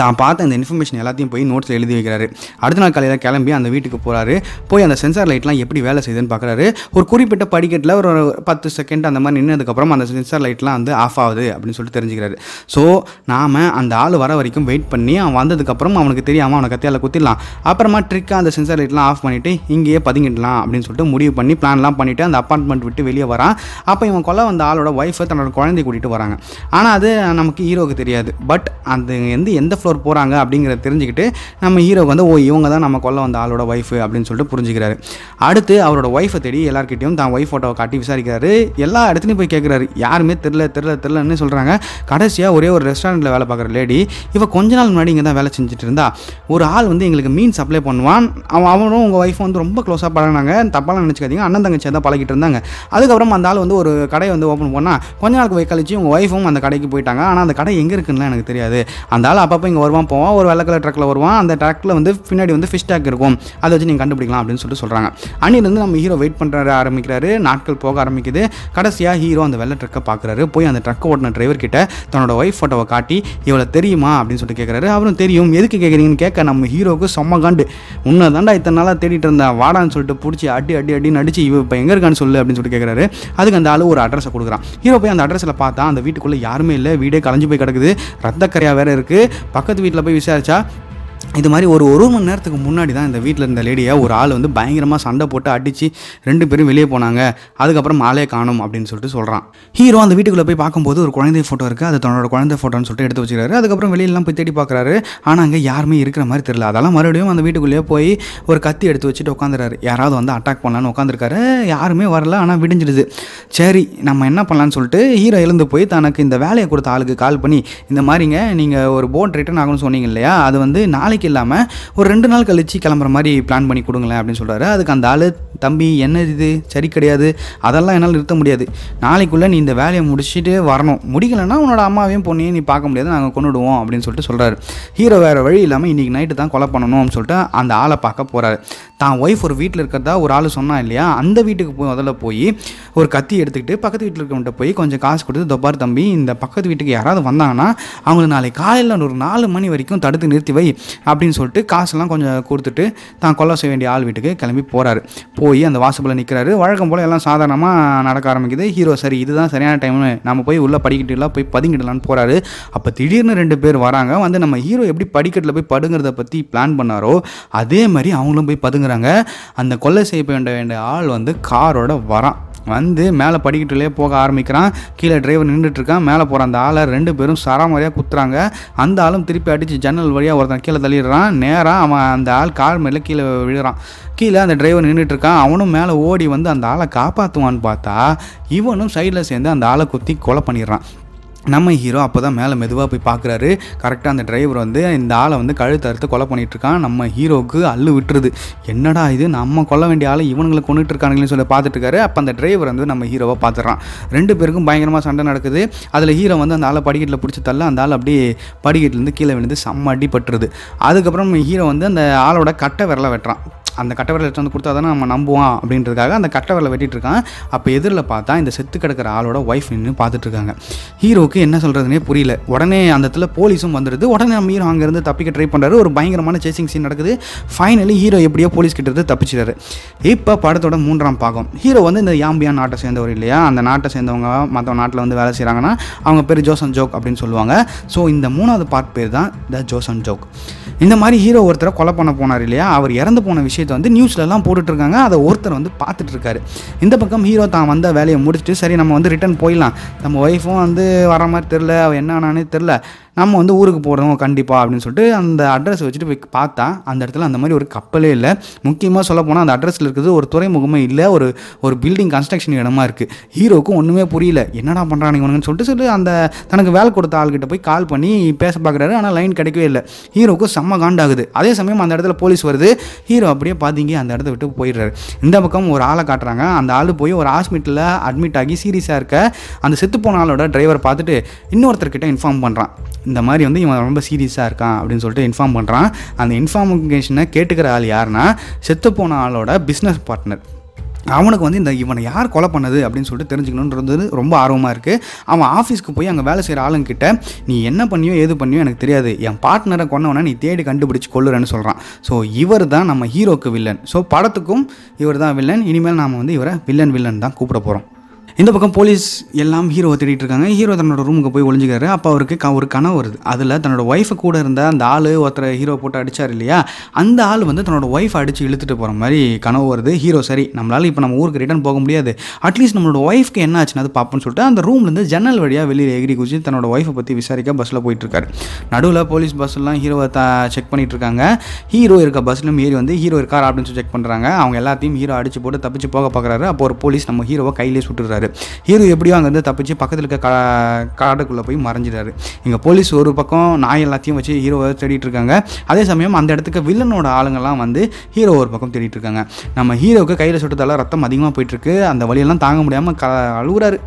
தான் பார்த்த இந்த இன்ஃபர்மேஷன் எல்லாத்தையும் போய் நோட்ஸில் எழுதி வைக்கிறாரு அடுத்த நாள் காலையில் கிளம்பி அந்த வீட்டுக்கு போகிறாரு போய் அந்த சென்சார் லைட்லாம் எப்படி வேலை செய்யுதுன்னு பார்க்குறாரு ஒரு குறிப்பிட்ட படிக்கட்டில் ஒரு பத்து செகண்ட் அந்த மாதிரி நின்றதுக்கப்புறம் அந்த சென்சார் லைட்லாம் வந்து ஆஃப் ஆகுது அப்படின்னு சொல்லிட்டு தெரிஞ்சுக்கிறாரு ஸோ நாம் அந்த ஆள் வர வரைக்கும் வெயிட் பண்ணி அவன் வந்ததுக்கப்புறம் அவனுக்கு தெரியாமல் அவனை கத்தியால் குத்திடலாம் அப்புறமா ட்ரிக்காக அந்த சென்சார் லைட்லாம் ஆஃப் பண்ணிவிட்டு இங்கேயே பதுங்கிடலாம் அப்படின்னு சொல்லிட்டு முடிவு பண்ணி பிளான்லாம் பண்ணிவிட்டு அந்த அப்பார்ட்மெண்ட் விட்டு வெளியே வரான் அப்போ இவன் கொலை வந்த ஆளோட ஒய்ஃபை தன்னோட குழந்தைய கூட்டிகிட்டு வராங்க ஆனால் அது நமக்கு ஹீரோவுக்கு தெரியாது பட் அது வந்து எந்த எந்த ஃப்ளோர் போகிறாங்க அப்படிங்கிறத தெரிஞ்சுக்கிட்டு நம்ம ஹீரோக்கு வந்து ஓ இவங்க தான் நம்ம கொல்ல வந்த ஆளோட ஒய்ஃபு அப்படின்னு சொல்லிட்டு புரிஞ்சுக்கிறாரு அடுத்து அவரோட ஒய்ஃபை தேடி எல்லாருக்கிட்டையும் தான் ஒய்ஃப் ஃபோட்டோ காட்டி விசாரிக்கிறாரு எல்லா இடத்துலையும் போய் கேட்குறாரு யாருமே தெரில தெரில தெரிலன்னு சொல்கிறாங்க கடைசியாக ஒரே ஒரு ரெஸ்டாரண்ட்டில் வேலை பார்க்குற லேடி இவ கொஞ்ச நாள் முன்னாடி இங்கே தான் வேலை செஞ்சுட்டு இருந்தா ஒரு ஆள் வந்து எங்களுக்கு மீன் சப்ளை பண்ணுவான் அவன் அவனும் உங்கள் ஒய்ஃப் வந்து ரொம்ப க்ளோஸாக பழகினாங்க தப்பாலாம் நினச்சிக்காதீங்க அண்ணன் தங்கச்சி தான் பழகிட்டு இருந்தாங்க அதுக்கப்புறம் அந்த ஆள் வந்து ஒரு கடையை வந்து ஓப்பன் பண்ணால் கொஞ்ச நாளுக்கு கழிச்சு உங்கள் ஒய்ஃபும் அந்த கடைக்கு போயிட்டாங்க ஆனால் அந்த கடை எங்கே இருக்குன்னா எனக்கு தெரியாது அந்த ஆள் அப்பப்போ அப்போ இங்கே வருவான் போவான் ஒரு வெள்ளை கலர் ட்ரக்கில் வருவான் அந்த ட்ரக்கில் வந்து பின்னாடி வந்து ஃபிஷ் டேக் இருக்கும் அதை வச்சு நீங்கள் கண்டுபிடிக்கலாம் அப்படின்னு சொல்லிட்டு சொல்கிறாங்க அன்னிலேருந்து நம்ம ஹீரோ வெயிட் பண்ணுற ஆரம்பிக்கிறாரு நாட்கள் போக ஆரம்பிக்குது கடைசியாக ஹீரோ அந்த வெள்ளை ட்ரக்கை பார்க்குறாரு போய் அந்த ட்ரக்கை ஓட்டின டிரைவர் கிட்ட தன்னோட ஒய்ஃப் ஃபோட்டோவை காட்டி இவ்வளோ தெரியுமா அப்படின்னு சொல்லிட்டு கேட்குறாரு அவரும் தெரியும் எதுக்கு கேட்குறீங்கன்னு கேட்க நம்ம ஹீரோவுக்கு செம்ம கண்டு உன்னை தாண்டா இத்தனை நாளாக தேடிட்டு இருந்தேன் வாடான்னு சொல்லிட்டு பிடிச்சி அடி அடி அடி நடிச்சு இவ இப்போ எங்கே இருக்கான்னு சொல்லு அப்படின்னு சொல்லிட்டு கேட்குறாரு அதுக்கு அந்த ஆள் ஒரு அட்ரஸை கொடுக்குறான் ஹீரோ போய் அந்த அட்ரஸில் பார்த்தா அந்த வீட்டுக்குள்ளே யாருமே இல்லை வீடே கலைஞ்சு போய் கிடக்குது ரத்தக்கரையாக வேறு இருக்குது பக்கத்து வீட்டில் போய் விசாரிச்சா இது மாதிரி ஒரு ஒரு மணி நேரத்துக்கு முன்னாடி தான் இந்த வீட்டில் இருந்த லேடியை ஒரு ஆள் வந்து பயங்கரமாக சண்டை போட்டு அடித்து ரெண்டு பேரும் வெளியே போனாங்க அதுக்கப்புறம் மாலையே காணும் அப்படின்னு சொல்லிட்டு சொல்கிறான் ஹீரோ அந்த வீட்டுக்குள்ளே போய் பார்க்கும்போது ஒரு குழந்தை ஃபோட்டோ இருக்குது அது தன்னோட குழந்தை ஃபோட்டோன்னு சொல்லிட்டு எடுத்து வச்சுக்கிறாரு அதுக்கப்புறம் வெளியிலலாம் போய் தேடி பார்க்குறாரு ஆனால் அங்கே யாருமே இருக்கிற மாதிரி தெரியல அதெல்லாம் மறுபடியும் அந்த வீட்டுக்குள்ளேயே போய் ஒரு கத்தி எடுத்து வச்சுட்டு உட்காந்துறாரு யாராவது வந்து அட்டாக் பண்ணலான்னு உட்காந்துருக்காரு யாருமே வரல ஆனால் விடிஞ்சிடுது சரி நம்ம என்ன பண்ணலான்னு சொல்லிட்டு ஹீரோ எழுந்து போய் தனக்கு இந்த வேலையை கொடுத்த ஆளுக்கு கால் பண்ணி இந்த மாதிரிங்க நீங்கள் ஒரு போட் ரிட்டர்ன் ஆகணும்னு சொன்னீங்க இல்லையா அது வந்து நாளை நாளைக்கு இல்லாமல் ஒரு ரெண்டு நாள் கழித்து கிளம்புற மாதிரி பிளான் பண்ணி கொடுங்களேன் அப்படின்னு சொல்கிறாரு அதுக்கு அந்த ஆள் தம்பி என்ன இது சரி கிடையாது அதெல்லாம் என்னால் நிறுத்த முடியாது நாளைக்குள்ளே நீ இந்த வேலையை முடிச்சுட்டு வரணும் முடிக்கலைன்னா உன்னோட அம்மாவையும் பொண்ணையும் நீ பார்க்க முடியாது நாங்கள் கொண்டுடுவோம் அப்படின்னு சொல்லிட்டு சொல்கிறாரு ஹீரோ வேறு வழி இல்லாமல் இன்றைக்கி நைட்டு தான் கொலை பண்ணணும்னு சொல்லிட்டு அந்த ஆளை பார்க்க போகிறாரு தான் ஒய்ஃப் ஒரு வீட்டில் இருக்கிறதா ஒரு ஆள் சொன்னான் இல்லையா அந்த வீட்டுக்கு போய் முதல்ல போய் ஒரு கத்தி எடுத்துக்கிட்டு பக்கத்து வீட்டில் இருக்கவங்க போய் கொஞ்சம் காசு கொடுத்து தொப்பார் தம்பி இந்த பக்கத்து வீட்டுக்கு யாராவது வந்தாங்கன்னா அவங்களுக்கு நாளைக்கு காலையில் ஒரு நாலு மணி வரைக்கும் தடுத்து நிறுத்தி வை அப்படின்னு சொல்லிட்டு காசுலாம் கொஞ்சம் கொடுத்துட்டு தான் கொல்ல செய்ய வேண்டிய ஆள் வீட்டுக்கு கிளம்பி போகிறாரு போய் போய் அந்த வாசப்பில் நிற்கிறாரு வழக்கம் போல் எல்லாம் சாதாரணமாக நடக்க ஆரம்பிக்குது ஹீரோ சரி இதுதான் சரியான டைம்னு நம்ம போய் உள்ளே படிக்கட்டுலாம் போய் பதுங்கிடலான்னு போகிறாரு அப்போ திடீர்னு ரெண்டு பேர் வராங்க வந்து நம்ம ஹீரோ எப்படி படிக்கட்டில் போய் படுங்கிறத பற்றி பிளான் பண்ணாரோ அதே மாதிரி அவங்களும் போய் பதுங்குறாங்க அந்த கொள்ளை செய்ய வேண்ட வேண்டிய ஆள் வந்து காரோட வரான் வந்து மேலே படிக்கட்டுலேயே போக ஆரம்பிக்கிறான் கீழே டிரைவர் நின்றுட்டுருக்கான் மேலே போகிற அந்த ஆளை ரெண்டு பேரும் சராமரியாக குத்துறாங்க அந்த ஆளும் திருப்பி அடித்து ஜன்னல் வழியாக ஒருத்தன் கீழே தள்ளிடுறான் நேராக அவன் அந்த ஆள் கால் மேலே கீழே விழுகிறான் கீழே அந்த டிரைவர் நின்றுட்டுருக்கான் அவனும் மேலே ஓடி வந்து அந்த ஆளை காப்பாற்றுவான்னு பார்த்தா இவனும் சைடில் சேர்ந்து அந்த ஆளை குத்தி கொலை பண்ணிடுறான் நம்ம ஹீரோ அப்போ தான் மேலே மெதுவாக போய் பார்க்குறாரு கரெக்டாக அந்த டிரைவர் வந்து இந்த ஆளை வந்து கழுத்து அறுத்து கொலை பண்ணிகிட்ருக்கான் நம்ம ஹீரோவுக்கு அள்ளு விட்டுருது என்னடா இது நம்ம கொல்ல வேண்டிய ஆளை இவங்களை கொண்டுட்டு இருக்கானுங்களேன்னு சொல்லி இருக்காரு அப்போ அந்த டிரைவர் வந்து நம்ம ஹீரோவை பார்த்துறான் ரெண்டு பேருக்கும் பயங்கரமாக சண்டை நடக்குது அதில் ஹீரோ வந்து அந்த ஆளை படிக்கட்டில் பிடிச்சி தள்ள அந்த ஆள் அப்படியே படிக்கட்டிலேருந்து கீழே விழுந்து செம்ம அடிப்பட்டுருது அதுக்கப்புறம் ஹீரோ வந்து அந்த ஆளோட கட்டை விரலை வெட்டுறான் அந்த கட்டவரலை எடுத்து வந்து கொடுத்தா தானே நம்ம நம்புவோம் அப்படின்றதுக்காக அந்த வெட்டிகிட்டு இருக்கான் அப்போ எதிரில் பார்த்தா இந்த செத்து கிடக்கிற ஆளோட ஒய்ஃப் நின்று பார்த்துட்ருக்காங்க ஹீரோக்கு என்ன சொல்கிறதுனே புரியல உடனே அந்த இடத்துல போலீஸும் வந்துடுது உடனே நம்ம ஹீரோ அங்கேருந்து தப்பிக்க ட்ரை பண்ணுறாரு ஒரு பயங்கரமான சேசிங் சீன் நடக்குது ஃபைனலி ஹீரோ எப்படியோ போலீஸ் கிட்டது தப்பிச்சிடாரு இப்போ படத்தோட மூன்றாம் பாகம் ஹீரோ வந்து இந்த யாம்பியான் நாட்டை சேர்ந்தவர் இல்லையா அந்த நாட்டை சேர்ந்தவங்க மற்ற நாட்டில் வந்து வேலை செய்கிறாங்கன்னா அவங்க பேர் ஜோசன் ஜோக் அப்படின்னு சொல்லுவாங்க ஸோ இந்த மூணாவது பார்ட் பேர் தான் த ஜோசன் ஜோக் இந்த மாதிரி ஹீரோ ஒருத்தரை கொலை பண்ண போனார் இல்லையா அவர் இறந்து போன விஷயம் விஷயத்தை வந்து நியூஸ்லலாம் போட்டுட்ருக்காங்க அதை ஒருத்தர் வந்து பார்த்துட்ருக்காரு இந்த பக்கம் ஹீரோ தான் வந்த வேலையை முடிச்சுட்டு சரி நம்ம வந்து ரிட்டன் போயிடலாம் நம்ம ஒய்ஃபும் வந்து வர மாதிரி தெரில அவள் என்ன ஆனானே தெரில நம்ம வந்து ஊருக்கு போகிறோம் கண்டிப்பாக அப்படின்னு சொல்லிட்டு அந்த அட்ரஸ் வச்சுட்டு போய் பார்த்தா அந்த இடத்துல அந்த மாதிரி ஒரு கப்பலே இல்லை முக்கியமாக சொல்ல போனால் அந்த அட்ரஸில் இருக்கிறது ஒரு துறைமுகமே இல்லை ஒரு ஒரு பில்டிங் கன்ஸ்ட்ரக்ஷன் இடமா இருக்குது ஹீரோக்கும் ஒன்றுமே புரியல என்னடா பண்ணுறான் சொல்லிட்டு சொல்லிட்டு அந்த தனக்கு வேலை கொடுத்த ஆள்கிட்ட போய் கால் பண்ணி பேச பார்க்குறாரு ஆனால் லைன் கிடைக்கவே இல்லை ஹீரோவுக்கும் செம்ம காண்டாகுது அதே சமயம் அந்த இடத்துல போலீஸ் வருது ஹீரோ அப்படியே பார்த்தீங்க அந்த இடத்த விட்டு போயிடுறாரு இந்த பக்கம் ஒரு ஆளை காட்டுறாங்க அந்த ஆள் போய் ஒரு ஹாஸ்பிட்டலில் அட்மிட் ஆகி சீரியஸாக இருக்க அந்த செத்து போன ஆளோட டிரைவர் பார்த்துட்டு இன்னொருத்தர்கிட்ட இன்ஃபார்ம் பண்ணுறான் இந்த மாதிரி வந்து இவன் ரொம்ப சீரியஸாக இருக்கான் அப்படின்னு சொல்லிட்டு இன்ஃபார்ம் பண்ணுறான் அந்த இன்ஃபார்மேஷனை கேட்டுக்கிற ஆள் யாருன்னா செத்துப்போன ஆளோட பிஸ்னஸ் பார்ட்னர் அவனுக்கு வந்து இந்த இவனை யார் கொலை பண்ணது அப்படின்னு சொல்லிட்டு தெரிஞ்சுக்கணுன்றது ரொம்ப ஆர்வமாக இருக்குது அவன் ஆஃபீஸ்க்கு போய் அங்கே வேலை செய்கிற ஆளுங்கிட்ட நீ என்ன பண்ணியோ ஏது பண்ணியோ எனக்கு தெரியாது என் பார்ட்னரை கொண்டவனை நீ தேடி கண்டுபிடிச்சி கொள்ளுறேன்னு சொல்கிறான் ஸோ இவர் தான் நம்ம ஹீரோக்கு வில்லன் ஸோ படத்துக்கும் இவர் தான் வில்லன் இனிமேல் நாம் வந்து இவரை வில்லன் வில்லன் தான் கூப்பிட போகிறோம் இந்த பக்கம் போலீஸ் எல்லாம் ஹீரோவை தேடிட்டு இருக்காங்க ஹீரோ தன்னோட ரூமுக்கு போய் ஒளிஞ்சுக்காரு அப்போ அவருக்கு க ஒரு கனவு வருது அதில் தன்னோட ஒய்ஃபை கூட இருந்த அந்த ஆள் ஒருத்தர் ஹீரோ போட்டு அடித்தார் இல்லையா அந்த ஆள் வந்து தன்னோட ஒய்ஃப் அடித்து இழுத்துட்டு போகிற மாதிரி கனவு வருது ஹீரோ சரி நம்மளால் இப்போ நம்ம ஊருக்கு ரிட்டர்ன் போக முடியாது அட்லீஸ்ட் நம்மளோட ஒய்ஃப்க்கு என்ன ஆச்சுன்னு அது பார்ப்போம்னு சொல்லிட்டு அந்த ரூம்லேருந்து ஜன்னல் வழியாக வெளியில் எகிரி குச்சி தன்னோட ஒய்ஃபை பற்றி விசாரிக்க பஸ்ஸில் போயிட்டுருக்காரு நடுவில் போலீஸ் பஸ்ஸெல்லாம் ஹீரோவை த செக் பண்ணிகிட்டு இருக்காங்க ஹீரோ இருக்க பஸ்லையும் ஏறி வந்து ஹீரோ இருக்கார் அப்படின்னு சொல்லி செக் பண்ணுறாங்க அவங்க எல்லாத்தையும் ஹீரோ அடிச்சு போட்டு தப்பிச்சு போக பார்க்குறாரு அப்போ ஒரு போலீஸ் நம்ம ஹீரோவை கையிலே சுட்டுறாரு பண்ணிடுறாரு ஹீரோ எப்படியோ அங்கேருந்து தப்பிச்சு பக்கத்தில் இருக்க கா காட்டுக்குள்ளே போய் மறைஞ்சிடாரு இங்கே போலீஸ் ஒரு பக்கம் நாய் எல்லாத்தையும் வச்சு ஹீரோவை தேடிட்டு இருக்காங்க அதே சமயம் அந்த இடத்துக்கு வில்லனோட ஆளுங்கள்லாம் வந்து ஹீரோ ஒரு பக்கம் தேடிட்டு இருக்காங்க நம்ம ஹீரோவுக்கு கையில் சுட்டதால ரத்தம் அதிகமாக போயிட்டுருக்கு அந்த வழியெல்லாம் தாங்க முடியாமல் க அழுகுறாரு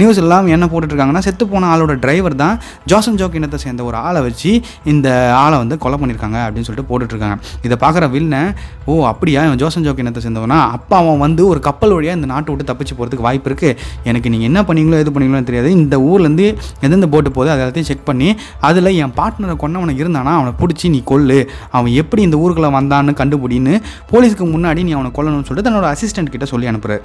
நியூஸ் எல்லாம் என்ன போட்டுட்ருக்காங்கன்னா செத்து போன ஆளோட டிரைவர் தான் ஜோசன் ஜோக் இனத்தை சேர்ந்த ஒரு ஆளை வச்சு இந்த ஆளை வந்து கொலை பண்ணியிருக்காங்க அப்படின்னு சொல்லிட்டு போட்டுட்ருக்காங்க இதை பார்க்குற வில்லனை ஓ அப்படியா ஜோசன் ஜோக் இனத்தை சேர்ந்தவனா அப்பா அவன் வந்து ஒரு கப்பல் வழியாக இந்த நாட்டை விட்டு தப்பிச்சு போகிறதுக்கு வாய்ப்பு இருக்குது எனக்கு நீங்கள் என்ன பண்ணீங்களோ எது பண்ணீங்களோன்னு தெரியாது இந்த ஊர்லேருந்து எந்தெந்த போட்டு போதோ அதை எல்லாத்தையும் செக் பண்ணி அதில் என் பார்ட்னரை கொண்டவனை இருந்தானா அவனை பிடிச்சி நீ கொல்லு அவன் எப்படி இந்த ஊருக்குள்ளே வந்தான்னு கண்டுபிடின்னு போலீஸுக்கு முன்னாடி நீ அவனை கொல்லணும்னு சொல்லிட்டு தன்னோட அசிஸ்டண்ட் கிட்ட சொல்லி அனுப்புகிறேன்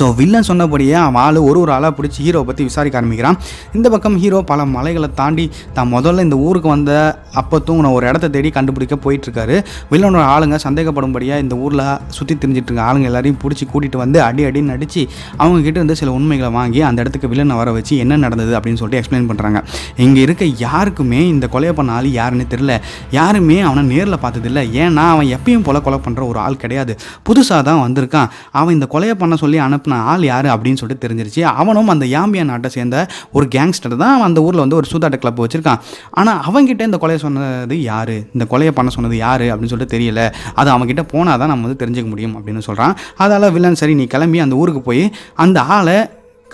ஸோ வில்லன் சொன்னபடியே அவன் ஆள் ஒரு ஒரு ஆளாக பிடிச்சி ஹீரோவை பற்றி விசாரிக்க ஆரம்பிக்கிறான் இந்த பக்கம் ஹீரோ பல மலைகளை தாண்டி தான் முதல்ல இந்த ஊருக்கு வந்த அப்போ தூங்கின ஒரு இடத்த தேடி கண்டுபிடிக்க போயிட்டுருக்காரு வில்லனோட ஆளுங்க சந்தேகப்படும்படியாக இந்த ஊரில் சுற்றி தெரிஞ்சிட்ருக்க ஆளுங்க எல்லாரையும் பிடிச்சி கூட்டிகிட்டு வந்து அடி அடின்னு அடித்து அவங்கக்கிட்ட இருந்து சில உண்மைகளை வாங்கி அந்த இடத்துக்கு வில்லனை வர வச்சு என்ன நடந்தது அப்படின்னு சொல்லிட்டு எக்ஸ்பிளைன் பண்ணுறாங்க இங்கே இருக்க யாருக்குமே இந்த கொலையை பண்ண ஆள் யாருன்னு தெரில யாருமே அவனை நேரில் பார்த்ததில்லை ஏன்னா அவன் எப்பயும் போல கொலை பண்ணுற ஒரு ஆள் கிடையாது புதுசாக தான் வந்திருக்கான் அவன் இந்த கொலையை பண்ண சொல்லி அனுப்ப அனுப்பின ஆள் யார் அப்படின்னு சொல்லிட்டு தெரிஞ்சிருச்சு அவனும் அந்த யாம்பியா நாட்டை சேர்ந்த ஒரு கேங்ஸ்டர் தான் அந்த ஊரில் வந்து ஒரு சூதாட்ட கிளப் வச்சுருக்கான் ஆனால் அவங்ககிட்ட இந்த கொலையை சொன்னது யார் இந்த கொலையை பண்ண சொன்னது யார் அப்படின்னு சொல்லிட்டு தெரியல அது அவங்ககிட்ட போனால் தான் நம்ம வந்து தெரிஞ்சுக்க முடியும் அப்படின்னு சொல்கிறான் அதால் வில்லன் சரி நீ கிளம்பி அந்த ஊருக்கு போய் அந்த ஆளை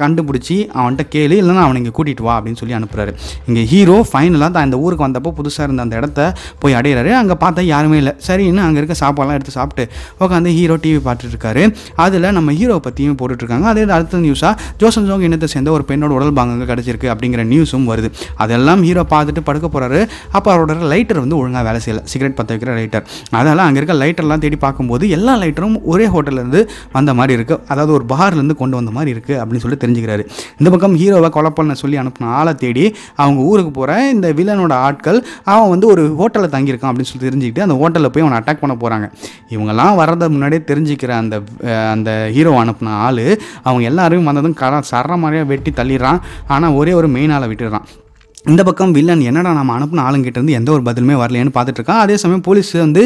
கண்டுபிடிச்சி அவன்கிட்ட கேளு இல்லைனா அவனை இங்கே கூட்டிகிட்டு வா அப்படின்னு சொல்லி அனுப்புகிறாரு இங்கே ஹீரோ ஃபைனலாக தான் இந்த ஊருக்கு வந்தப்போ புதுசாக இருந்த அந்த இடத்த போய் அடையிறாரு அங்கே பார்த்தா யாருமே இல்லை சரின்னு அங்கே இருக்க சாப்பாடெலாம் எடுத்து சாப்பிட்டு உட்காந்து ஹீரோ டிவி பார்த்துட்ருக்காரு அதில் நம்ம ஹீரோவை பற்றியும் போட்டுட்ருக்காங்க அதே அடுத்த நியூஸாக ஜோசன் ஜோங் இனத்தை சேர்ந்த ஒரு பெண்ணோட உடல் பாங்க கிடச்சிருக்கு அப்படிங்கிற நியூஸும் வருது அதெல்லாம் ஹீரோ பார்த்துட்டு படுக்க போகிறாரு அப்போ அவரோட லைட்டர் வந்து ஒழுங்காக வேலை செய்யலை சிகரெட் பற்ற வைக்கிற லைட்டர் அதனால் அங்கே இருக்க லைட்டர்லாம் தேடி பார்க்கும்போது எல்லா லைட்டரும் ஒரே ஹோட்டல்லேருந்து வந்த மாதிரி இருக்குது அதாவது ஒரு பார்லேருந்து கொண்டு வந்த மாதிரி இருக்குது அப்படின்னு சொல்லி தெரிஞ்சுக்கிறாரு இந்த பக்கம் ஹீரோவை கொலை பண்ண சொல்லி அனுப்பின ஆளை தேடி அவங்க ஊருக்கு போகிற இந்த வில்லனோட ஆட்கள் அவன் வந்து ஒரு ஹோட்டலில் தங்கியிருக்கான் அப்படின்னு சொல்லி தெரிஞ்சுக்கிட்டு அந்த ஹோட்டலில் போய் அவனை அட்டாக் பண்ண போகிறாங்க இவங்கெல்லாம் வரத முன்னாடியே தெரிஞ்சுக்கிற அந்த அந்த ஹீரோ அனுப்பின ஆள் அவங்க எல்லாரையும் வந்ததும் கர சர மாதிரியாக வெட்டி தள்ளிடுறான் ஆனால் ஒரே ஒரு மெயின் ஆளை விட்டுடுறான் இந்த பக்கம் வில்லன் என்னடா நம்ம அனுப்பின ஆளுங்கிட்ட இருந்து எந்த ஒரு பதிலுமே வரலையான்னு பார்த்துட்டு இருக்கான் அதே சமயம் போலீஸ் வந்து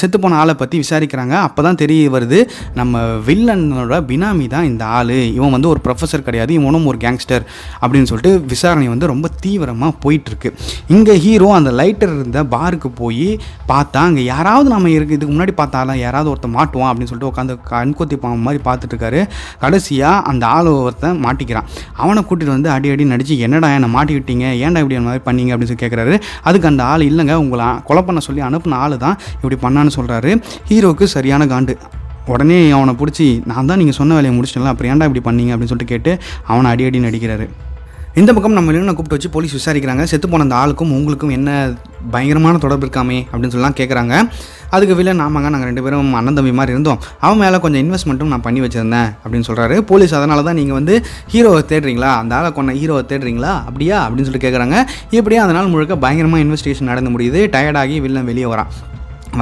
செத்துப்போன ஆளை பற்றி விசாரிக்கிறாங்க அப்போ தான் தெரிய வருது நம்ம வில்லனோட பினாமி தான் இந்த ஆள் இவன் வந்து ஒரு ப்ரொஃபஸர் கிடையாது இவனும் ஒரு கேங்ஸ்டர் அப்படின்னு சொல்லிட்டு விசாரணை வந்து ரொம்ப தீவிரமாக போயிட்டுருக்கு இங்கே ஹீரோ அந்த லைட்டர் இருந்த பாருக்கு போய் பார்த்தா அங்கே யாராவது நம்ம இருக்கு இதுக்கு முன்னாடி பார்த்தாலும் யாராவது ஒருத்தர் மாட்டுவான் அப்படின்னு சொல்லிட்டு உட்காந்து கண்கொத்தி பாம்பு மாதிரி பார்த்துட்டு கடைசியாக அந்த ஆள் ஒருத்தன் மாட்டிக்கிறான் அவனை கூட்டிகிட்டு வந்து அடி அடி நடித்து என்னடா என்னை மாட்டிக்கிட்டீங்க ஏன் ஏன்டா இப்படி அந்த மாதிரி பண்ணீங்க அப்படின்னு சொல்லி கேட்குறாரு அதுக்கு அந்த ஆள் இல்லைங்க உங்களை கொலை பண்ண சொல்லி அனுப்பின ஆள் தான் இப்படி பண்ணான்னு சொல்கிறாரு ஹீரோவுக்கு சரியான காண்டு உடனே அவனை பிடிச்சி நான் தான் நீங்கள் சொன்ன வேலையை முடிச்சிட்டல அப்புறம் ஏன்டா இப்படி பண்ணீங்க அப்படின்னு சொல்லிட்டு கேட்டு அவனை அடி அடி நடிக்கிறாரு இந்த பக்கம் நம்ம என்ன கூப்பிட்டு வச்சு போலீஸ் விசாரிக்கிறாங்க செத்து போன அந்த ஆளுக்கும் உங்களுக்கும் என்ன பயங்கரமான தொடர்பு இருக்காமே அப்படின்னு சொல்லலாம் கேட்குறாங்க அதுக்கு வில்ல நாமாங்க நாங்கள் ரெண்டு பேரும் அண்ணன் தம்பி மாதிரி இருந்தோம் அவன் மேலே கொஞ்சம் இன்வெஸ்ட்மெண்ட்டும் நான் பண்ணி வச்சுருந்தேன் அப்படின்னு சொல்கிறாரு போலீஸ் அதனால தான் நீங்கள் வந்து ஹீரோவை தேடுறீங்களா அந்த ஆளை கொண்ட ஹீரோவை தேடுறீங்களா அப்படியா அப்படின்னு சொல்லிட்டு கேட்குறாங்க இப்படியே அதனால் முழுக்க பயங்கரமாக இன்வெஸ்டிகேஷன் நடந்து முடியுது டயர்டாகி வில்லன் வெளியே வரான்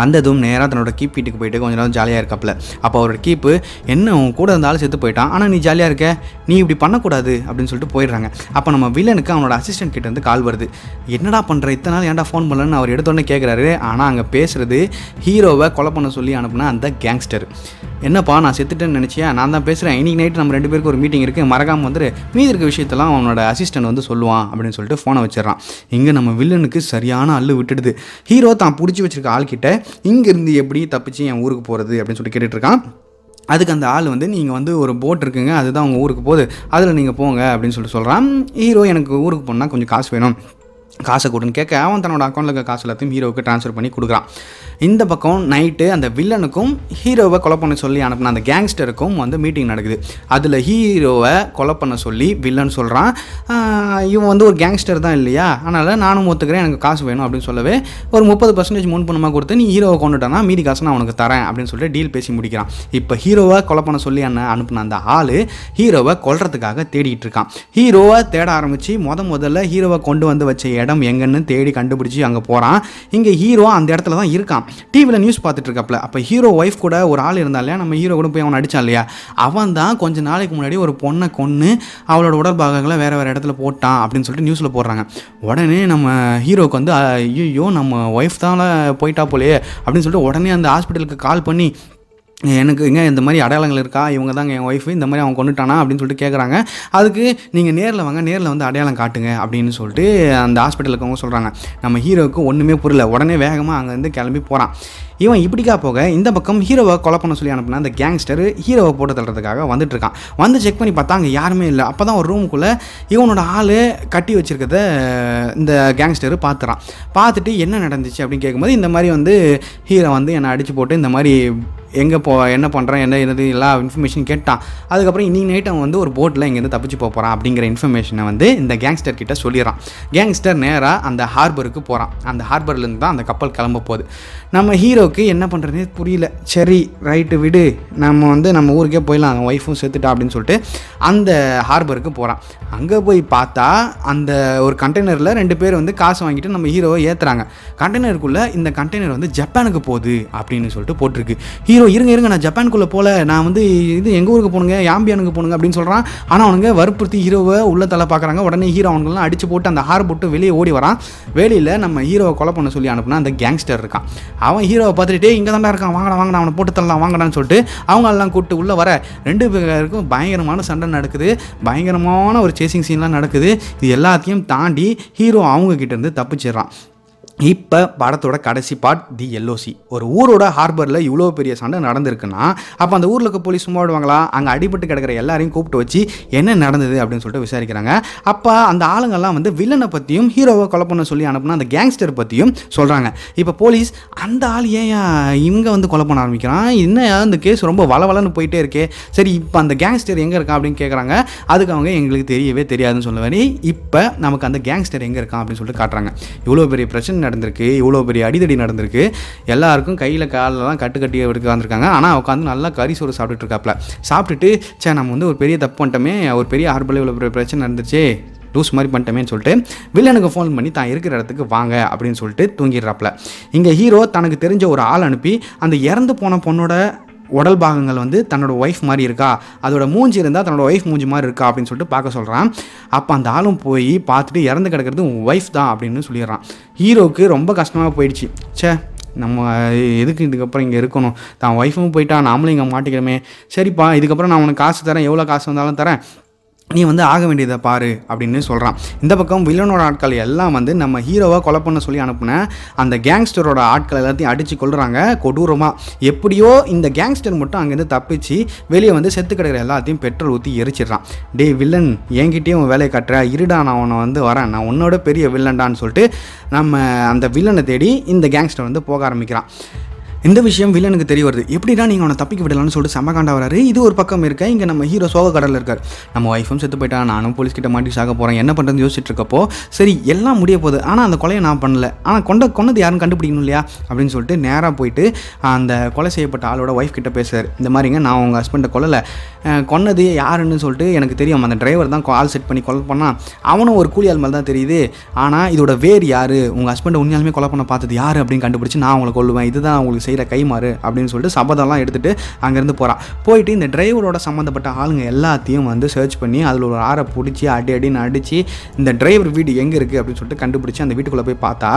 வந்ததும் நேராக தன்னோட கீப் வீட்டுக்கு போயிட்டு கொஞ்ச நேரம் ஜாலியாக இருக்காப்புல அப்போ அவரோட கீப்பு என்ன உன் கூட இருந்தாலும் செத்து போயிட்டான் ஆனால் நீ ஜாலியாக இருக்க நீ இப்படி பண்ணக்கூடாது அப்படின்னு சொல்லிட்டு போயிடுறாங்க அப்போ நம்ம வில்லனுக்கு அவனோட அசிஸ்டன்ட் கிட்ட வந்து கால் வருது என்னடா பண்ணுற இத்தனை நாள் ஏன்டா ஃபோன் பண்ணலன்னு அவர் எடுத்தோடனே கேட்குறாரு ஆனால் அங்கே பேசுகிறது ஹீரோவை கொலை பண்ண சொல்லி அனுப்புனா அந்த கேங்ஸ்டர் என்னப்பா நான் செத்துட்டேன்னு நினச்சேன் நான் தான் பேசுகிறேன் இன்றைக்கி நைட்டு நம்ம ரெண்டு பேருக்கு ஒரு மீட்டிங் இருக்குது மறக்காமல் வந்துரு மீதி இருக்க விஷயத்தெல்லாம் அவனோட அசிஸ்டன்ட் வந்து சொல்லுவான் அப்படின்னு சொல்லிட்டு ஃபோனை வச்சிடறான் இங்கே நம்ம வில்லனுக்கு சரியான அள்ளு விட்டுடுது ஹீரோ தான் பிடிச்சி வச்சிருக்க ஆள்கிட்ட இங்கேருந்து எப்படி தப்பிச்சு என் ஊருக்கு போகிறது அப்படின்னு சொல்லி கேட்டுட்ருக்கான் அதுக்கு அந்த ஆள் வந்து நீங்கள் வந்து ஒரு போட் இருக்குங்க அதுதான் உங்கள் ஊருக்கு போகுது அதில் நீங்கள் போங்க அப்படின்னு சொல்லிட்டு சொல்கிறான் ஹீரோ எனக்கு ஊருக்கு போனால் கொஞ்சம் காசு வேணும் காசை கொடுன்னு கேட்க அவன் தன்னோட அக்கௌண்ட்டில் இருக்க காசு எல்லாத்தையும் ஹீரோவுக்கு ட்ரான்ஸ்ஃபர் பண்ணி கொடுக்குறான் இந்த பக்கம் நைட்டு அந்த வில்லனுக்கும் ஹீரோவை கொலை பண்ண சொல்லி அனுப்பின அந்த கேங்ஸ்டருக்கும் வந்து மீட்டிங் நடக்குது அதில் ஹீரோவை கொலை பண்ண சொல்லி வில்லன் சொல்கிறான் இவன் வந்து ஒரு கேங்ஸ்டர் தான் இல்லையா அதனால் நானும் ஒத்துக்கிறேன் எனக்கு காசு வேணும் அப்படின்னு சொல்லவே ஒரு முப்பது பர்சன்டேஜ் மூணு பணமாக கொடுத்து நீ ஹீரோவை கொண்டுட்டானா மீதி காசு நான் உனக்கு தரேன் அப்படின்னு சொல்லிட்டு டீல் பேசி முடிக்கிறான் இப்போ ஹீரோவை கொலை பண்ண சொல்லி அண்ணன் அனுப்பின அந்த ஆள் ஹீரோவை கொல்றதுக்காக தேடிட்டு இருக்கான் ஹீரோவை தேட ஆரம்பித்து முத முதல்ல ஹீரோவை கொண்டு வந்து வச்ச இடம் எங்கன்னு தேடி கண்டுபிடிச்சி அங்கே போகிறான் இங்கே ஹீரோ அந்த இடத்துல தான் இருக்கான் டிவியில் நியூஸ் பார்த்துட்டு இருக்கப்பல அப்போ ஹீரோ ஒய்ஃப் கூட ஒரு ஆள் இருந்தா இல்லையா நம்ம ஹீரோ கூட போய் அவன் அடித்தான் இல்லையா அவன் தான் கொஞ்சம் நாளைக்கு முன்னாடி ஒரு பொண்ணை கொன்று அவளோட உடல் பாகங்களை வேறு வேறு இடத்துல போட்டான் அப்படின்னு சொல்லிட்டு நியூஸில் போடுறாங்க உடனே நம்ம ஹீரோக்கு வந்து ஐயோ நம்ம ஒய்ஃப் தான் போயிட்டா போலே அப்படின்னு சொல்லிட்டு உடனே அந்த ஹாஸ்பிட்டலுக்கு கால் பண்ணி எனக்கு எங்கே இந்த மாதிரி அடையாளங்கள் இருக்கா இவங்க தாங்க என் ஒய்ஃபு இந்த மாதிரி அவன் கொண்டுட்டானா அப்படின்னு சொல்லிட்டு கேட்குறாங்க அதுக்கு நீங்கள் நேரில் வாங்க நேரில் வந்து அடையாளம் காட்டுங்க அப்படின்னு சொல்லிட்டு அந்த ஹாஸ்பிட்டலுக்கு அவங்க சொல்கிறாங்க நம்ம ஹீரோவுக்கு ஒன்றுமே புரியல உடனே வேகமாக அங்கேருந்து கிளம்பி போகிறான் இவன் இப்படிக்கா போக இந்த பக்கம் ஹீரோவை கொலை பண்ண சொல்லி அனுப்புனா அந்த கேங்ஸ்டர் ஹீரோவை போட்டு தள்ளுறதுக்காக வந்துட்டு இருக்கான் வந்து செக் பண்ணி பார்த்தா அங்கே யாருமே இல்லை அப்போ தான் ஒரு ரூமுக்குள்ளே இவனோட ஆள் கட்டி வச்சிருக்கிறத இந்த கேங்ஸ்டர் பார்த்துறான் பார்த்துட்டு என்ன நடந்துச்சு அப்படின்னு கேட்கும்போது இந்த மாதிரி வந்து ஹீரோ வந்து என்னை அடித்து போட்டு இந்த மாதிரி எங்கே போ என்ன பண்ணுறான் என்ன என்னது எல்லா இன்ஃபர்மேஷன் கேட்டான் அதுக்கப்புறம் இன்னைக்கு நைட் அவன் வந்து ஒரு போட்டில் இங்கேருந்து தப்பிச்சு போக போகிறான் அப்படிங்கிற இன்ஃபர்மேஷனை வந்து இந்த கேங்ஸ்டர் கிட்ட சொல்லிடுறான் கேங்ஸ்டர் நேராக அந்த ஹார்பருக்கு போகிறான் அந்த ஹார்பர்லேருந்து தான் அந்த கப்பல் கிளம்ப போகுது நம்ம ஹீரோக்கு என்ன பண்ணுறதே புரியல சரி ரைட்டு விடு நம்ம வந்து நம்ம ஊருக்கே போயிடலாம் அவங்க ஒய்ஃபும் செத்துட்டா அப்படின்னு சொல்லிட்டு அந்த ஹார்பருக்கு போகிறான் அங்கே போய் பார்த்தா அந்த ஒரு கண்டெய்னரில் ரெண்டு பேர் வந்து காசு வாங்கிட்டு நம்ம ஹீரோவை ஏற்றுறாங்க கண்டெய்னருக்குள்ளே இந்த கண்டெய்னர் வந்து ஜப்பானுக்கு போகுது அப்படின்னு சொல்லிட்டு போட்டிருக்கு ஹீரோ இருங்க இருங்க நான் ஜப்பானுக்குள்ளே போகல நான் வந்து இது எங்கள் ஊருக்கு போகணுங்க யாம்பியானுக்கு போகணுங்க அப்படின்னு சொல்கிறான் ஆனால் அவனுங்க வற்புறுத்தி ஹீரோவை உள்ள தலை பார்க்குறாங்க உடனே ஹீரோ அவனுங்களாம் அடிச்சு போட்டு அந்த ஹார் போட்டு வெளியே ஓடி வரான் வெளியில் நம்ம ஹீரோவை கொலை பண்ண சொல்லி அனுப்புனா அந்த கேங்ஸ்டர் இருக்கான் அவன் ஹீரோவை பார்த்துட்டு இங்கே தான் இருக்கான் வாங்கடா வாங்கடா அவனை போட்டு தரலாம் வாங்கடான்னு சொல்லிட்டு அவங்க எல்லாம் கூப்பிட்டு உள்ளே வர ரெண்டு பேருக்கும் பயங்கரமான சண்டை நடக்குது பயங்கரமான ஒரு சேசிங் சீன்லாம் நடக்குது இது எல்லாத்தையும் தாண்டி ஹீரோ அவங்க கிட்டேருந்து தப்பிச்சிடுறான் இப்போ படத்தோட கடைசி பார்ட் தி எல்ஓசி ஒரு ஊரோட ஹார்பரில் இவ்வளோ பெரிய சண்டை நடந்திருக்குன்னா அப்போ அந்த ஊரில் இருக்க போலீஸ் சும்மா அங்கே அடிபட்டு கிடக்கிற எல்லாரையும் கூப்பிட்டு வச்சு என்ன நடந்தது அப்படின்னு சொல்லிட்டு விசாரிக்கிறாங்க அப்போ அந்த ஆளுங்கள்லாம் வந்து வில்லனை பற்றியும் ஹீரோவை கொலை பண்ண சொல்லி அனுப்புனா அந்த கேங்ஸ்டர் பற்றியும் சொல்கிறாங்க இப்போ போலீஸ் அந்த ஆள் ஏன் இவங்க வந்து கொலை பண்ண ஆரம்பிக்கிறான் என்ன அந்த கேஸ் ரொம்ப வளவலன்னு போயிட்டே இருக்கே சரி இப்போ அந்த கேங்ஸ்டர் எங்கே இருக்கான் அப்படின்னு கேட்குறாங்க அதுக்கு அவங்க எங்களுக்கு தெரியவே தெரியாதுன்னு சொல்லுவாரு இப்போ நமக்கு அந்த கேங்ஸ்டர் எங்கே இருக்கான் அப்படின்னு சொல்லிட்டு காட்டுறாங்க இவ்வளோ பெரிய பிரச்சனை நடந்திருக்கு இவ்வளோ பெரிய அடிதடி நடந்திருக்கு எல்லாருக்கும் கையில் காலெலாம் கட்டு கட்டி உட்காந்துருக்காங்க ஆனால் உட்காந்து நல்லா கறி சோறு சாப்பிட்டுட்டு இருக்காப்ல சாப்பிட்டுட்டு சே நம்ம வந்து ஒரு பெரிய தப்பு பண்ணிட்டோமே ஒரு பெரிய ஆர்பலை இவ்வளோ பெரிய பிரச்சனை நடந்துச்சு லூஸ் மாதிரி பண்ணிட்டோமேன்னு சொல்லிட்டு வில்லனுக்கு ஃபோன் பண்ணி தான் இருக்கிற இடத்துக்கு வாங்க அப்படின்னு சொல்லிட்டு தூங்கிடுறாப்புல இங்கே ஹீரோ தனக்கு தெரிஞ்ச ஒரு ஆள் அனுப்பி அந்த இறந்து போன பொண்ணோட உடல் பாகங்கள் வந்து தன்னோட ஒய்ஃப் மாதிரி இருக்கா அதோட மூஞ்சி இருந்தால் தன்னோட ஒய்ஃப் மூஞ்சி மாதிரி இருக்கா அப்படின்னு சொல்லிட்டு பார்க்க சொல்கிறான் அப்போ அந்த ஆளும் போய் பார்த்துட்டு இறந்து கிடக்கிறது உன் ஒய்ஃப் தான் அப்படின்னு சொல்லிடுறான் ஹீரோவுக்கு ரொம்ப கஷ்டமாக போயிடுச்சு சே நம்ம எதுக்கு இதுக்கப்புறம் இங்கே இருக்கணும் தான் ஒய்ஃபும் போயிட்டான் நாமளும் இங்கே மாட்டிக்கிறோமே சரிப்பா இதுக்கப்புறம் நான் உனக்கு காசு தரேன் எவ்வளோ காசு வந்தாலும் தரேன் நீ வந்து ஆக வேண்டியதை பாரு அப்படின்னு சொல்கிறான் இந்த பக்கம் வில்லனோட ஆட்கள் எல்லாம் வந்து நம்ம ஹீரோவை கொலை பண்ண சொல்லி அனுப்புன அந்த கேங்ஸ்டரோட ஆட்கள் எல்லாத்தையும் அடித்து கொள்கிறாங்க கொடூரமாக எப்படியோ இந்த கேங்ஸ்டர் மட்டும் அங்கேருந்து தப்பிச்சு வெளியே வந்து செத்து கிடக்கிற எல்லாத்தையும் பெட்ரோல் ஊற்றி எரிச்சிடுறான் டே வில்லன் என்கிட்டயும் உன் வேலையை கட்டுற இருடா நான் உன்னை வந்து வரேன் நான் உன்னோட பெரிய வில்லன்டான்னு சொல்லிட்டு நம்ம அந்த வில்லனை தேடி இந்த கேங்ஸ்டர் வந்து போக ஆரம்பிக்கிறான் இந்த விஷயம் வில்லனுக்கு தெரிய வருது எப்படிடா நீங்கள் அவனை தப்பிக்க விடலாம்னு சொல்லிட்டு செமகாண்டா வராரு இது ஒரு பக்கம் இருக்கேன் இங்கே நம்ம ஹீரோ சோக கடலில் இருக்கார் நம்ம ஒய்ஃபும் செத்து போயிட்டா நானும் போலீஸ் கிட்ட மாட்டி சாக போகிறேன் என்ன பண்ணுறதுன்னு யோசிச்சுட்டு இருக்கப்போ சரி எல்லாம் முடிய போகுது ஆனால் அந்த கொலையை நான் பண்ணல ஆனால் கொண்ட கொண்டது யாரும் கண்டுபிடிக்கணும் இல்லையா அப்படின்னு சொல்லிட்டு நேராக போயிட்டு அந்த கொலை செய்யப்பட்ட ஆளோட ஒய்ஃப் கிட்ட பேசுறாரு இந்த மாதிரிங்க நான் உங்கள் ஹஸ்பண்டை கொலை கொன்னது யாருன்னு சொல்லிட்டு எனக்கு தெரியும் அந்த டிரைவர் தான் கால் செட் பண்ணி கொலை பண்ணால் அவனும் ஒரு கூலியால் மாதிரி தான் தெரியுது ஆனால் இதோட வேர் யார் உங்கள் ஹஸ்பண்டை உண்மையாலுமே கொலை பண்ண பார்த்தது யார் அப்படின்னு கண்டுபிடிச்சி நான் அவங்களை கொள்ளுவேன் இதுதான் உங்களுக்கு செய்கிற கைமாறு அப்படின்னு சொல்லிட்டு சபதம்லாம் எடுத்துகிட்டு அங்கேருந்து போகிறான் போயிட்டு இந்த டிரைவரோட சம்மந்தப்பட்ட ஆளுங்க எல்லாத்தையும் வந்து சர்ச் பண்ணி அதில் ஒரு ஆரை பிடிச்சி அடி அடின்னு அடித்து இந்த டிரைவர் வீடு எங்கே இருக்குது அப்படின்னு சொல்லிட்டு கண்டுபிடிச்சி அந்த வீட்டுக்குள்ளே போய் பார்த்தா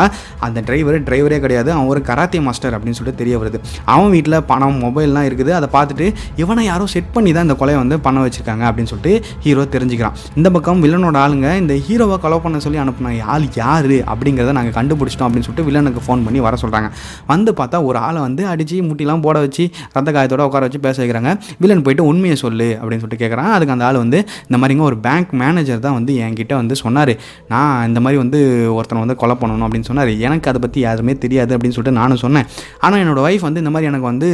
அந்த டிரைவர் டிரைவரே கிடையாது அவன் ஒரு கராத்தே மாஸ்டர் அப்படின்னு சொல்லிட்டு தெரிய வருது அவன் வீட்டில் பணம் மொபைல்லாம் இருக்குது அதை பார்த்துட்டு இவனை யாரோ செட் பண்ணி தான் இந்த கொலையை வந்து பண்ண வச்சுருக்காங்க அப்படின்னு சொல்லிட்டு ஹீரோ தெரிஞ்சுக்கிறான் இந்த பக்கம் வில்லனோட ஆளுங்க இந்த ஹீரோவை கொலை பண்ண சொல்லி அனுப்புனா ஆள் யார் அப்படிங்கிறத நாங்கள் கண்டுபிடிச்சிட்டோம் அப்படின்னு சொல்லிட்டு வில்லனுக்கு ஃபோன் பண்ணி வர சொல்கிறாங்க வந்து பார்த்தா ஒரு ஆளை வந்து அடித்து முட்டிலாம் போட வச்சு ரத்த காயத்தோட உட்கார வச்சு பேச வைக்கிறாங்க வில்லன் போயிட்டு உண்மையை சொல்லு அப்படின்னு சொல்லிட்டு கேட்குறான் அதுக்கு அந்த ஆள் வந்து இந்த மாதிரிங்க ஒரு பேங்க் மேனேஜர் தான் வந்து என்கிட்ட வந்து சொன்னார் நான் இந்த மாதிரி வந்து ஒருத்தனை வந்து கொலை பண்ணணும் அப்படின்னு சொன்னார் எனக்கு அதை பற்றி யாருமே தெரியாது அப்படின்னு சொல்லிட்டு நானும் சொன்னேன் ஆனால் என்னோடய ஒய்ஃப் வந்து இந்த மாதிரி எனக்கு வந்து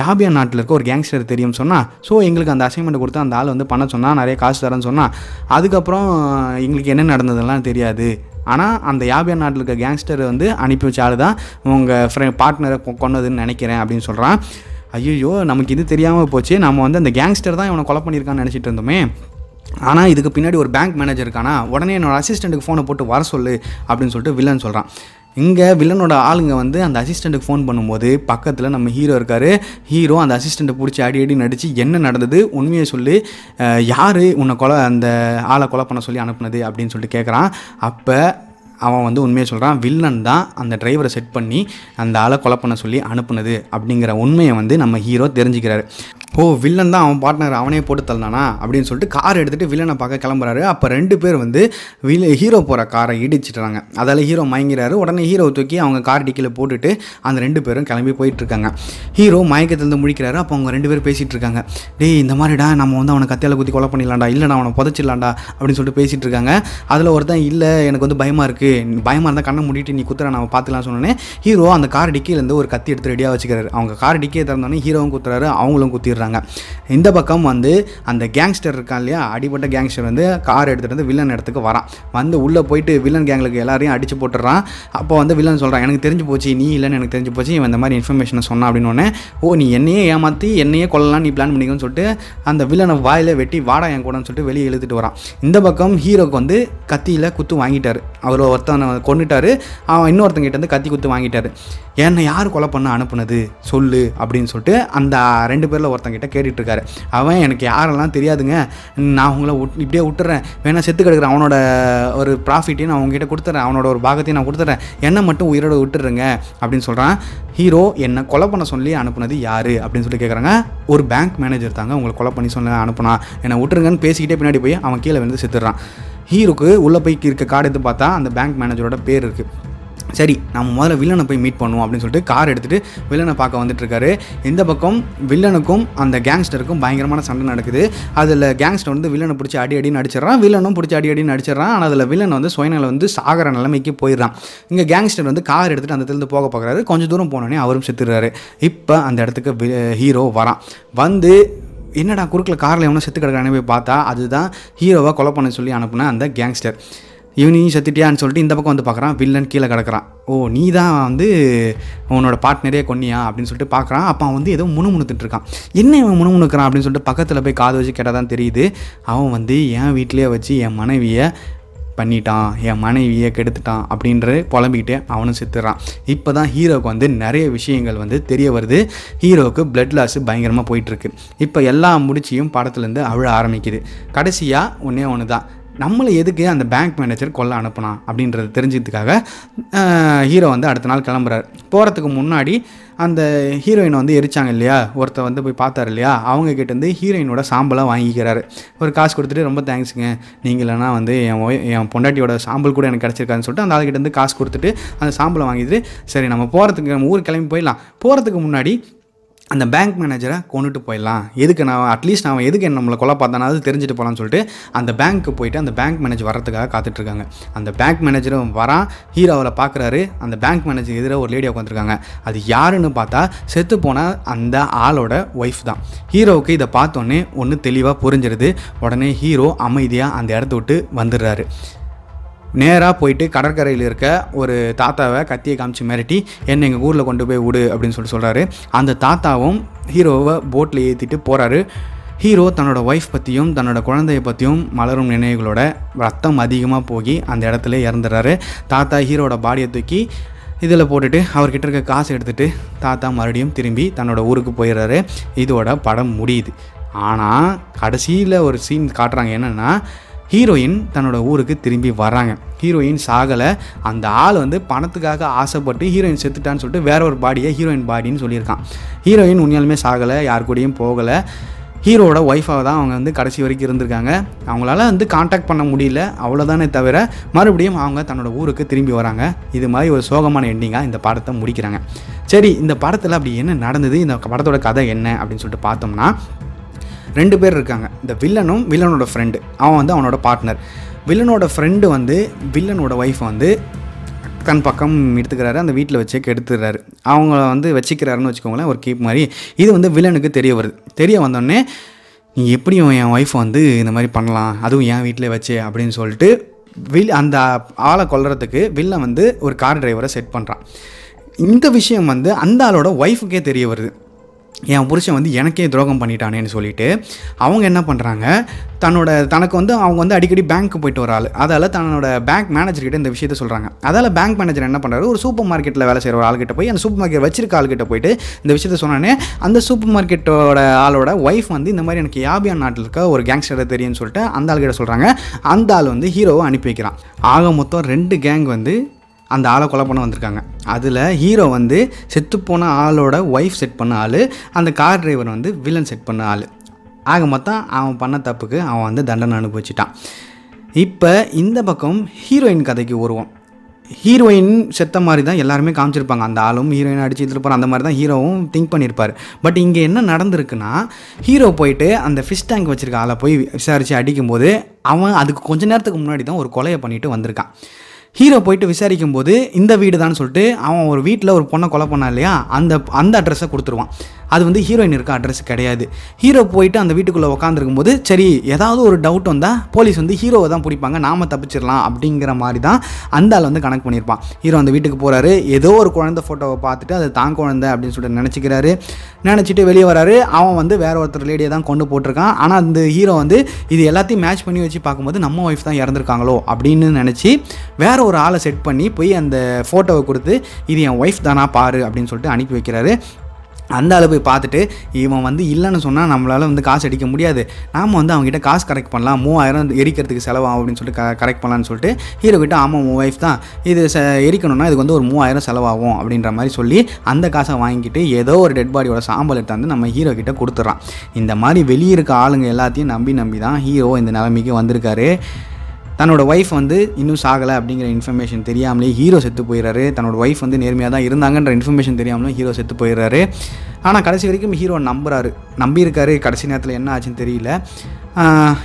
யாபியா நாட்டில் இருக்க ஒரு கேங்ஸ்டர் தெரியும் சொன்னால் ஸோ எங்களுக்கு அந்த அசைன்மெண்ட் கொடுத்து அந்த ஆள் வந்து பண்ண சொன்னால் நிறைய காசு தரேன்னு சொன்னால் அதுக்கப்புறம் எங்களுக்கு என்ன நடந்ததெல்லாம் தெரியாது ஆனால் அந்த யாபியா நாட்டில் இருக்க கேங்ஸ்டர் வந்து அனுப்பி வச்ச ஆள் தான் உங்கள் ஃப்ரெண்ட் பார்ட்னரை கொன்னதுன்னு நினைக்கிறேன் அப்படின்னு சொல்கிறான் ஐயோ நமக்கு இது தெரியாமல் போச்சு நம்ம வந்து அந்த கேங்ஸ்டர் தான் இவனை கொலை பண்ணியிருக்கான்னு நினச்சிட்டு இருந்தோமே ஆனால் இதுக்கு பின்னாடி ஒரு பேங்க் மேனேஜர் இருக்கானா உடனே என்னோடய அசிஸ்டண்ட்டுக்கு ஃபோனை போட்டு வர சொல்லு அப்படின்னு சொல்லிட்டு வில்லன் சொல்கிறான் இங்கே வில்லனோட ஆளுங்க வந்து அந்த அசிஸ்டண்ட்டுக்கு ஃபோன் பண்ணும்போது பக்கத்தில் நம்ம ஹீரோ இருக்கார் ஹீரோ அந்த அசிஸ்டண்ட்டை பிடிச்சி அடி அடி நடித்து என்ன நடந்தது உண்மையை சொல்லி யார் உன்னை கொலை அந்த ஆளை கொலை பண்ண சொல்லி அனுப்புனது அப்படின்னு சொல்லிட்டு கேட்குறான் அப்போ அவன் வந்து உண்மையை சொல்கிறான் வில்லன் தான் அந்த டிரைவரை செட் பண்ணி அந்த ஆளை கொலை பண்ண சொல்லி அனுப்புனது அப்படிங்கிற உண்மையை வந்து நம்ம ஹீரோ தெரிஞ்சுக்கிறாரு ஓ வில்லன் தான் அவன் பார்ட்னர் அவனே போட்டு தள்ளனானா அப்படின்னு சொல்லிட்டு கார் எடுத்துகிட்டு வில்லனை பார்க்க கிளம்புறாரு அப்போ ரெண்டு பேர் வந்து வில் ஹீரோ போகிற காரை இடிச்சிட்றாங்க அதால் ஹீரோ மயங்கிறாரு உடனே ஹீரோ தூக்கி அவங்க கார் டிக்கியில் போட்டுட்டு அந்த ரெண்டு பேரும் கிளம்பி போயிட்டுருக்காங்க ஹீரோ மயக்கத்துலேருந்து முழிக்கிறாரு அப்போ அவங்க ரெண்டு பேரும் பேசிகிட்டு இருக்காங்க டேய் இந்த மாதிரிடா நம்ம வந்து அவனை கத்தியால் குத்தி கொலை பண்ணிடலாம்டா இல்லைடா அவனை புதைச்சிடலாண்டா அப்படின்னு சொல்லிட்டு பேசிகிட்டு இருக்காங்க அதில் ஒருத்தன் இல்லை எனக்கு வந்து பயமாக இருக்குது பயமாக இருந்தால் கண்ணை மூடிட்டு நீ குத்துற நம்ம பார்த்துக்கலாம் சொன்னோன்னே ஹீரோ அந்த கார் டிக்கியிலேருந்து ஒரு கத்தி எடுத்து ரெடியாக வச்சுக்கிறாரு அவங்க கார் டிக்கியை திறந்தோன்னே ஹீரோவும் குத்துறாரு அவங்களும் குத்திடுறாங்க இருக்காங்க இந்த பக்கம் வந்து அந்த கேங்ஸ்டர் இருக்கான் இல்லையா அடிபட்ட கேங்ஸ்டர் வந்து கார் எடுத்துகிட்டு வந்து வில்லன் இடத்துக்கு வரான் வந்து உள்ளே போயிட்டு வில்லன் கேங்களுக்கு எல்லாரையும் அடித்து போட்டுறான் அப்போ வந்து வில்லன் சொல்கிறான் எனக்கு தெரிஞ்சு போச்சு நீ இல்லைன்னு எனக்கு தெரிஞ்சு போச்சு இவன் இந்த மாதிரி இன்ஃபர்மேஷனை சொன்னான் அப்படின்னு ஓ நீ என்னையே ஏமாற்றி என்னையே கொல்லலாம் நீ பிளான் பண்ணிக்கணும்னு சொல்லிட்டு அந்த வில்லனை வாயில் வெட்டி வாடா என் கூடன்னு சொல்லிட்டு வெளியே இழுத்துட்டு வரான் இந்த பக்கம் ஹீரோக்கு வந்து கத்தியில் குத்து வாங்கிட்டார் அவர் ஒருத்தனை கொண்டுட்டார் அவன் இன்னொருத்தங்கிட்ட வந்து கத்தி குத்து வாங்கிட்டார் என்னை யார் கொலை பண்ண அனுப்புனது சொல்லு அப்படின்னு சொல்லிட்டு அந்த ரெண்டு பேரில் ஒருத்தங்கிட்ட கேட்டுட்ருக்காரு அவன் எனக்கு யாரெல்லாம் தெரியாதுங்க நான் அவங்கள விட் இப்படியே விட்டுறேன் வேணா செத்து கிடக்குறேன் அவனோட ஒரு ப்ராஃபிட்டையும் நான் அவங்ககிட்ட கொடுத்துட்றேன் அவனோட ஒரு பாகத்தையும் நான் கொடுத்துட்றேன் என்னை மட்டும் உயிரோடு விட்டுருங்க அப்படின்னு சொல்கிறான் ஹீரோ என்னை கொலை பண்ண சொல்லி அனுப்புனது யார் அப்படின்னு சொல்லி கேட்குறாங்க ஒரு பேங்க் மேனேஜர் தாங்க உங்களை கொலை பண்ணி சொல்லி அனுப்புனா என்னை விட்டுருங்கன்னு பேசிக்கிட்டே பின்னாடி போய் அவன் கீழே வந்து செத்துடுறான் ஹீரோக்கு உள்ளே போய் இருக்க கார்டு எடுத்து பார்த்தா அந்த பேங்க் மேனேஜரோட பேர் இருக்குது சரி நம்ம முதல்ல வில்லனை போய் மீட் பண்ணுவோம் அப்படின்னு சொல்லிட்டு கார் எடுத்துகிட்டு வில்லனை பார்க்க வந்துட்டுருக்காரு இந்த பக்கம் வில்லனுக்கும் அந்த கேங்ஸ்டருக்கும் பயங்கரமான சண்டை நடக்குது அதில் கேங்ஸ்டர் வந்து வில்லனை பிடிச்சி அடி அடின்னு அடிச்சிடறான் வில்லனும் பிடிச்சி அடி அடின்னு அடிச்சிடறான் ஆனால் அதில் வில்லன் வந்து சுயநல வந்து சாகிற நிலைமைக்கு போயிடுறான் இங்கே கேங்ஸ்டர் வந்து கார் எடுத்துகிட்டு அந்த போக பார்க்குறாரு கொஞ்சம் தூரம் போனோடனே அவரும் செத்துடுறாரு இப்போ அந்த இடத்துக்கு ஹீரோ வரான் வந்து என்னடா குறுக்கில் காரில் எவனோ செத்து கிடக்கிறானே போய் பார்த்தா அதுதான் ஹீரோவை கொலை பண்ண சொல்லி அனுப்புன அந்த கேங்ஸ்டர் இவனையும் செத்துட்டியான்னு சொல்லிட்டு இந்த பக்கம் வந்து பார்க்குறான் வில்லன் கீழே கிடக்கிறான் ஓ நீ தான் வந்து உன்னோட பார்ட்னரே கொன்னியா அப்படின்னு சொல்லிட்டு பார்க்குறான் அப்போ அவன் வந்து ஏதோ இருக்கான் என்ன இவன் முணுமுணுக்கிறான் அப்படின்னு சொல்லிட்டு பக்கத்தில் போய் காது வச்சு கேட்டால் தான் தெரியுது அவன் வந்து என் வீட்டிலே வச்சு என் மனைவியை பண்ணிட்டான் என் மனைவியை கெடுத்துட்டான் அப்படின்ற புலம்பிக்கிட்டே அவனும் செத்துறான் இப்போ தான் ஹீரோவுக்கு வந்து நிறைய விஷயங்கள் வந்து தெரிய வருது ஹீரோவுக்கு பிளட் லாஸ் பயங்கரமாக போயிட்டுருக்கு இப்போ எல்லா முடிச்சியும் படத்துலேருந்து அழுக ஆரம்பிக்குது கடைசியாக ஒன்றே ஒன்று தான் நம்மளை எதுக்கு அந்த பேங்க் மேனேஜர் கொல்ல அனுப்புனா அப்படின்றத தெரிஞ்சதுக்காக ஹீரோ வந்து அடுத்த நாள் கிளம்புறாரு போகிறதுக்கு முன்னாடி அந்த ஹீரோயினை வந்து எரிச்சாங்க இல்லையா ஒருத்தர் வந்து போய் பார்த்தாரு இல்லையா அவங்கக்கிட்ட இருந்து ஹீரோயினோட சாம்பலாக வாங்கிக்கிறாரு ஒரு காசு கொடுத்துட்டு ரொம்ப தேங்க்ஸுங்க நீங்கள் வந்து என் ஒய் என் பொண்டாட்டியோட சாம்பல் கூட எனக்கு கிடச்சிருக்காருன்னு சொல்லிட்டு அந்த ஆள்கிட்டேருந்து காசு கொடுத்துட்டு அந்த சாம்பலை வாங்கிட்டு சரி நம்ம போகிறதுக்கு நம்ம ஊர் கிளம்பி போயிடலாம் போகிறதுக்கு முன்னாடி அந்த பேங்க் மேனேஜரை கொண்டுட்டு போயிடலாம் எதுக்கு நான் அட்லீஸ்ட் அவன் எதுக்கு நம்மளை கொலை பார்த்தானா அது தெரிஞ்சுட்டு போகலான்னு சொல்லிட்டு அந்த பேங்க்கு போயிட்டு அந்த பேங்க் மேனேஜர் வரத்துக்காக காத்துட்ருக்காங்க அந்த பேங்க் மேனேஜரும் வரான் ஹீரோவில் பார்க்குறாரு அந்த பேங்க் மேனேஜர் எதிராக ஒரு லேடியாக உட்காந்துருக்காங்க அது யாருன்னு பார்த்தா செத்து போனால் அந்த ஆளோட ஒய்ஃப் தான் ஹீரோவுக்கு இதை பார்த்தோன்னே ஒன்று தெளிவாக புரிஞ்சிடுது உடனே ஹீரோ அமைதியாக அந்த இடத்த விட்டு வந்துடுறாரு நேராக போயிட்டு கடற்கரையில் இருக்க ஒரு தாத்தாவை கத்தியை காமிச்சு மிரட்டி என்னை எங்கள் ஊரில் கொண்டு போய் விடு அப்படின்னு சொல்லிட்டு சொல்கிறாரு அந்த தாத்தாவும் ஹீரோவை போட்டில் ஏற்றிட்டு போகிறாரு ஹீரோ தன்னோட ஒய்ஃப் பற்றியும் தன்னோட குழந்தைய பற்றியும் மலரும் நினைவுகளோட ரத்தம் அதிகமாக போகி அந்த இடத்துல இறந்துடுறாரு தாத்தா ஹீரோட பாடியை தூக்கி இதில் போட்டுட்டு அவர்கிட்ட இருக்க காசு எடுத்துகிட்டு தாத்தா மறுபடியும் திரும்பி தன்னோட ஊருக்கு போயிடுறாரு இதோட படம் முடியுது ஆனால் கடைசியில் ஒரு சீன் காட்டுறாங்க என்னென்னா ஹீரோயின் தன்னோட ஊருக்கு திரும்பி வராங்க ஹீரோயின் சாகலை அந்த ஆள் வந்து பணத்துக்காக ஆசைப்பட்டு ஹீரோயின் செத்துட்டான்னு சொல்லிட்டு வேற ஒரு பாடியை ஹீரோயின் பாடின்னு சொல்லியிருக்கான் ஹீரோயின் உண்மையாலுமே சாகலை யார் கூடயும் போகலை ஹீரோட ஒய்ஃபாக தான் அவங்க வந்து கடைசி வரைக்கும் இருந்திருக்காங்க அவங்களால வந்து காண்டாக்ட் பண்ண முடியல அவ்வளோதானே தவிர மறுபடியும் அவங்க தன்னோட ஊருக்கு திரும்பி வராங்க இது மாதிரி ஒரு சோகமான எண்டிங்காக இந்த படத்தை முடிக்கிறாங்க சரி இந்த படத்தில் அப்படி என்ன நடந்தது இந்த படத்தோட கதை என்ன அப்படின்னு சொல்லிட்டு பார்த்தோம்னா ரெண்டு பேர் இருக்காங்க இந்த வில்லனும் வில்லனோட ஃப்ரெண்டு அவன் வந்து அவனோட பார்ட்னர் வில்லனோட ஃப்ரெண்டு வந்து வில்லனோட ஒய்ஃப் வந்து தன் பக்கம் எடுத்துக்கிறாரு அந்த வீட்டில் வச்சே கெடுத்துடுறாரு அவங்கள வந்து வச்சுக்கிறாருன்னு வச்சுக்கோங்களேன் ஒரு கீப் மாதிரி இது வந்து வில்லனுக்கு தெரிய வருது தெரிய வந்தோடனே நீ எப்படியும் என் ஒய்ஃப் வந்து இந்த மாதிரி பண்ணலாம் அதுவும் என் வீட்டில் வச்சு அப்படின்னு சொல்லிட்டு வில் அந்த ஆளை கொல்றதுக்கு வில்லன் வந்து ஒரு கார் டிரைவரை செட் பண்ணுறான் இந்த விஷயம் வந்து அந்த ஆளோட ஒய்ஃபுக்கே தெரிய வருது என் புருஷன் வந்து எனக்கே துரோகம் பண்ணிட்டானேன்னு சொல்லிட்டு அவங்க என்ன பண்ணுறாங்க தன்னோட தனக்கு வந்து அவங்க வந்து அடிக்கடி பேங்க்கு போயிட்டு ஒரு ஆள் அதால் தன்னோட பேங்க் மேனேஜர்கிட்ட இந்த விஷயத்த சொல்கிறாங்க அதால் பேங்க் மேனேஜர் என்ன பண்ணுறாரு ஒரு சூப்பர் மார்க்கெட்டில் வேலை செய்கிற ஒரு ஆள்கிட்ட போய் அந்த சூப்பர் மார்க்கெட் வச்சிருக்க ஆள்கிட்ட போயிட்டு இந்த விஷயத்த சொன்னானே அந்த சூப்பர் மார்க்கெட்டோட ஆளோட ஒய்ஃப் வந்து இந்த மாதிரி எனக்கு யாபியான் நாட்டில் இருக்க ஒரு கேங்ஸ்டரை தெரியும்னு சொல்லிட்டு அந்த ஆள்கிட்ட சொல்கிறாங்க அந்த ஆள் வந்து ஹீரோவை அனுப்பி வைக்கிறான் ஆக மொத்தம் ரெண்டு கேங் வந்து அந்த ஆளை கொலை பண்ண வந்திருக்காங்க அதில் ஹீரோ வந்து செத்துப்போன ஆளோட ஒய்ஃப் செட் பண்ண ஆள் அந்த கார் டிரைவர் வந்து வில்லன் செட் பண்ண ஆள் ஆக மொத்தம் அவன் பண்ண தப்புக்கு அவன் வந்து தண்டனை அனுபவிச்சிட்டான் இப்போ இந்த பக்கம் ஹீரோயின் கதைக்கு வருவோம் ஹீரோயின் செத்த மாதிரி தான் எல்லாருமே காமிச்சிருப்பாங்க அந்த ஆளும் ஹீரோயின் அடிச்சு இருப்பார் அந்த மாதிரி தான் ஹீரோவும் திங்க் பண்ணியிருப்பார் பட் இங்கே என்ன நடந்திருக்குன்னா ஹீரோ போயிட்டு அந்த ஃபிஷ் டேங்க் வச்சுருக்க ஆளை போய் விசாரித்து அடிக்கும்போது அவன் அதுக்கு கொஞ்ச நேரத்துக்கு முன்னாடி தான் ஒரு கொலையை பண்ணிவிட்டு வந்திருக்கான் ஹீரோ போயிட்டு விசாரிக்கும் போது இந்த வீடு தான் சொல்லிட்டு அவன் ஒரு வீட்டில் ஒரு பொண்ணை கொலை பண்ணான் இல்லையா அந்த அந்த அட்ரஸை கொடுத்துருவான் அது வந்து ஹீரோயின் இருக்க அட்ரஸ் கிடையாது ஹீரோ போயிட்டு அந்த வீட்டுக்குள்ளே உட்காந்துருக்கும் போது சரி ஏதாவது ஒரு டவுட் வந்தால் போலீஸ் வந்து ஹீரோவை தான் பிடிப்பாங்க நாம தப்பிச்சிடலாம் அப்படிங்கிற மாதிரி தான் அந்த ஆள் வந்து கனெக்ட் பண்ணியிருப்பான் ஹீரோ அந்த வீட்டுக்கு போகிறாரு ஏதோ ஒரு குழந்தை ஃபோட்டோவை பார்த்துட்டு அது தான் குழந்தை அப்படின்னு சொல்லிட்டு நினச்சிக்கிறாரு நினச்சிட்டு வெளியே வராரு அவன் வந்து வேற ஒருத்தர் லேடியை தான் கொண்டு போட்டிருக்கான் ஆனால் அந்த ஹீரோ வந்து இது எல்லாத்தையும் மேட்ச் பண்ணி வச்சு பார்க்கும்போது நம்ம ஒய்ஃப் தான் இறந்துருக்காங்களோ அப்படின்னு நினச்சி வேற ஒரு ஆளை செட் பண்ணி போய் அந்த ஃபோட்டோவை கொடுத்து இது என் ஒய்ஃப் தானா பாரு அப்படின்னு சொல்லிட்டு அனுப்பி வைக்கிறாரு அந்த அளவு போய் பார்த்துட்டு இவன் வந்து இல்லைன்னு சொன்னால் நம்மளால் வந்து காசு அடிக்க முடியாது நாம் வந்து அவங்ககிட்ட காசு கரெக்ட் பண்ணலாம் மூவாயிரம் எரிக்கிறதுக்கு செலவாகும் அப்படின்னு சொல்லிட்டு க கரெக்ட் பண்ணலான்னு சொல்லிட்டு ஹீரோ கிட்ட ஆமாம் உன் ஒய்ஃப் தான் இது ச எரிக்கணும்னா இதுக்கு வந்து ஒரு மூவாயிரம் செலவாகும் அப்படின்ற மாதிரி சொல்லி அந்த காசை வாங்கிட்டு ஏதோ ஒரு டெட் பாடியோட சாம்பல் எடுத்து வந்து நம்ம ஹீரோ கிட்ட கொடுத்துட்றான் இந்த மாதிரி வெளியே இருக்க ஆளுங்க எல்லாத்தையும் நம்பி நம்பி தான் ஹீரோ இந்த நிலைமைக்கு வந்திருக்காரு தன்னோட ஒய்ஃப் வந்து இன்னும் சாகலை அப்படிங்கிற இன்ஃபர்மேஷன் தெரியாமலே ஹீரோ செத்து போயிடறாரு தன்னோட ஒய்ஃப் வந்து நேர்மையாக தான் இருந்தாங்கன்ற இன்ஃபர்மேஷன் தெரியாமலே ஹீரோ செத்து போயிடறாரு ஆனால் கடைசி வரைக்கும் ஹீரோ நம்புறாரு நம்பியிருக்காரு கடைசி நேரத்தில் என்ன ஆச்சுன்னு தெரியல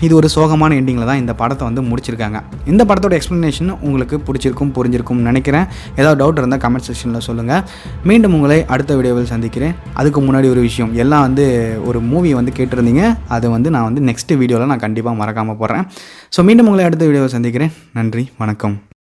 இது ஒரு சோகமான எண்டிங்கில் தான் இந்த படத்தை வந்து முடிச்சிருக்காங்க இந்த படத்தோட எக்ஸ்ப்ளனேஷன் உங்களுக்கு பிடிச்சிருக்கும் புரிஞ்சிருக்கும் நினைக்கிறேன் ஏதாவது டவுட் இருந்தால் கமெண்ட் செக்ஷனில் சொல்லுங்கள் மீண்டும் உங்களை அடுத்த வீடியோவில் சந்திக்கிறேன் அதுக்கு முன்னாடி ஒரு விஷயம் எல்லாம் வந்து ஒரு மூவி வந்து கேட்டிருந்தீங்க அது வந்து நான் வந்து நெக்ஸ்ட் வீடியோவில் நான் கண்டிப்பாக மறக்காமல் போடுறேன் ஸோ மீண்டும் உங்களை அடுத்த வீடியோவில் சந்திக்கிறேன் நன்றி வணக்கம்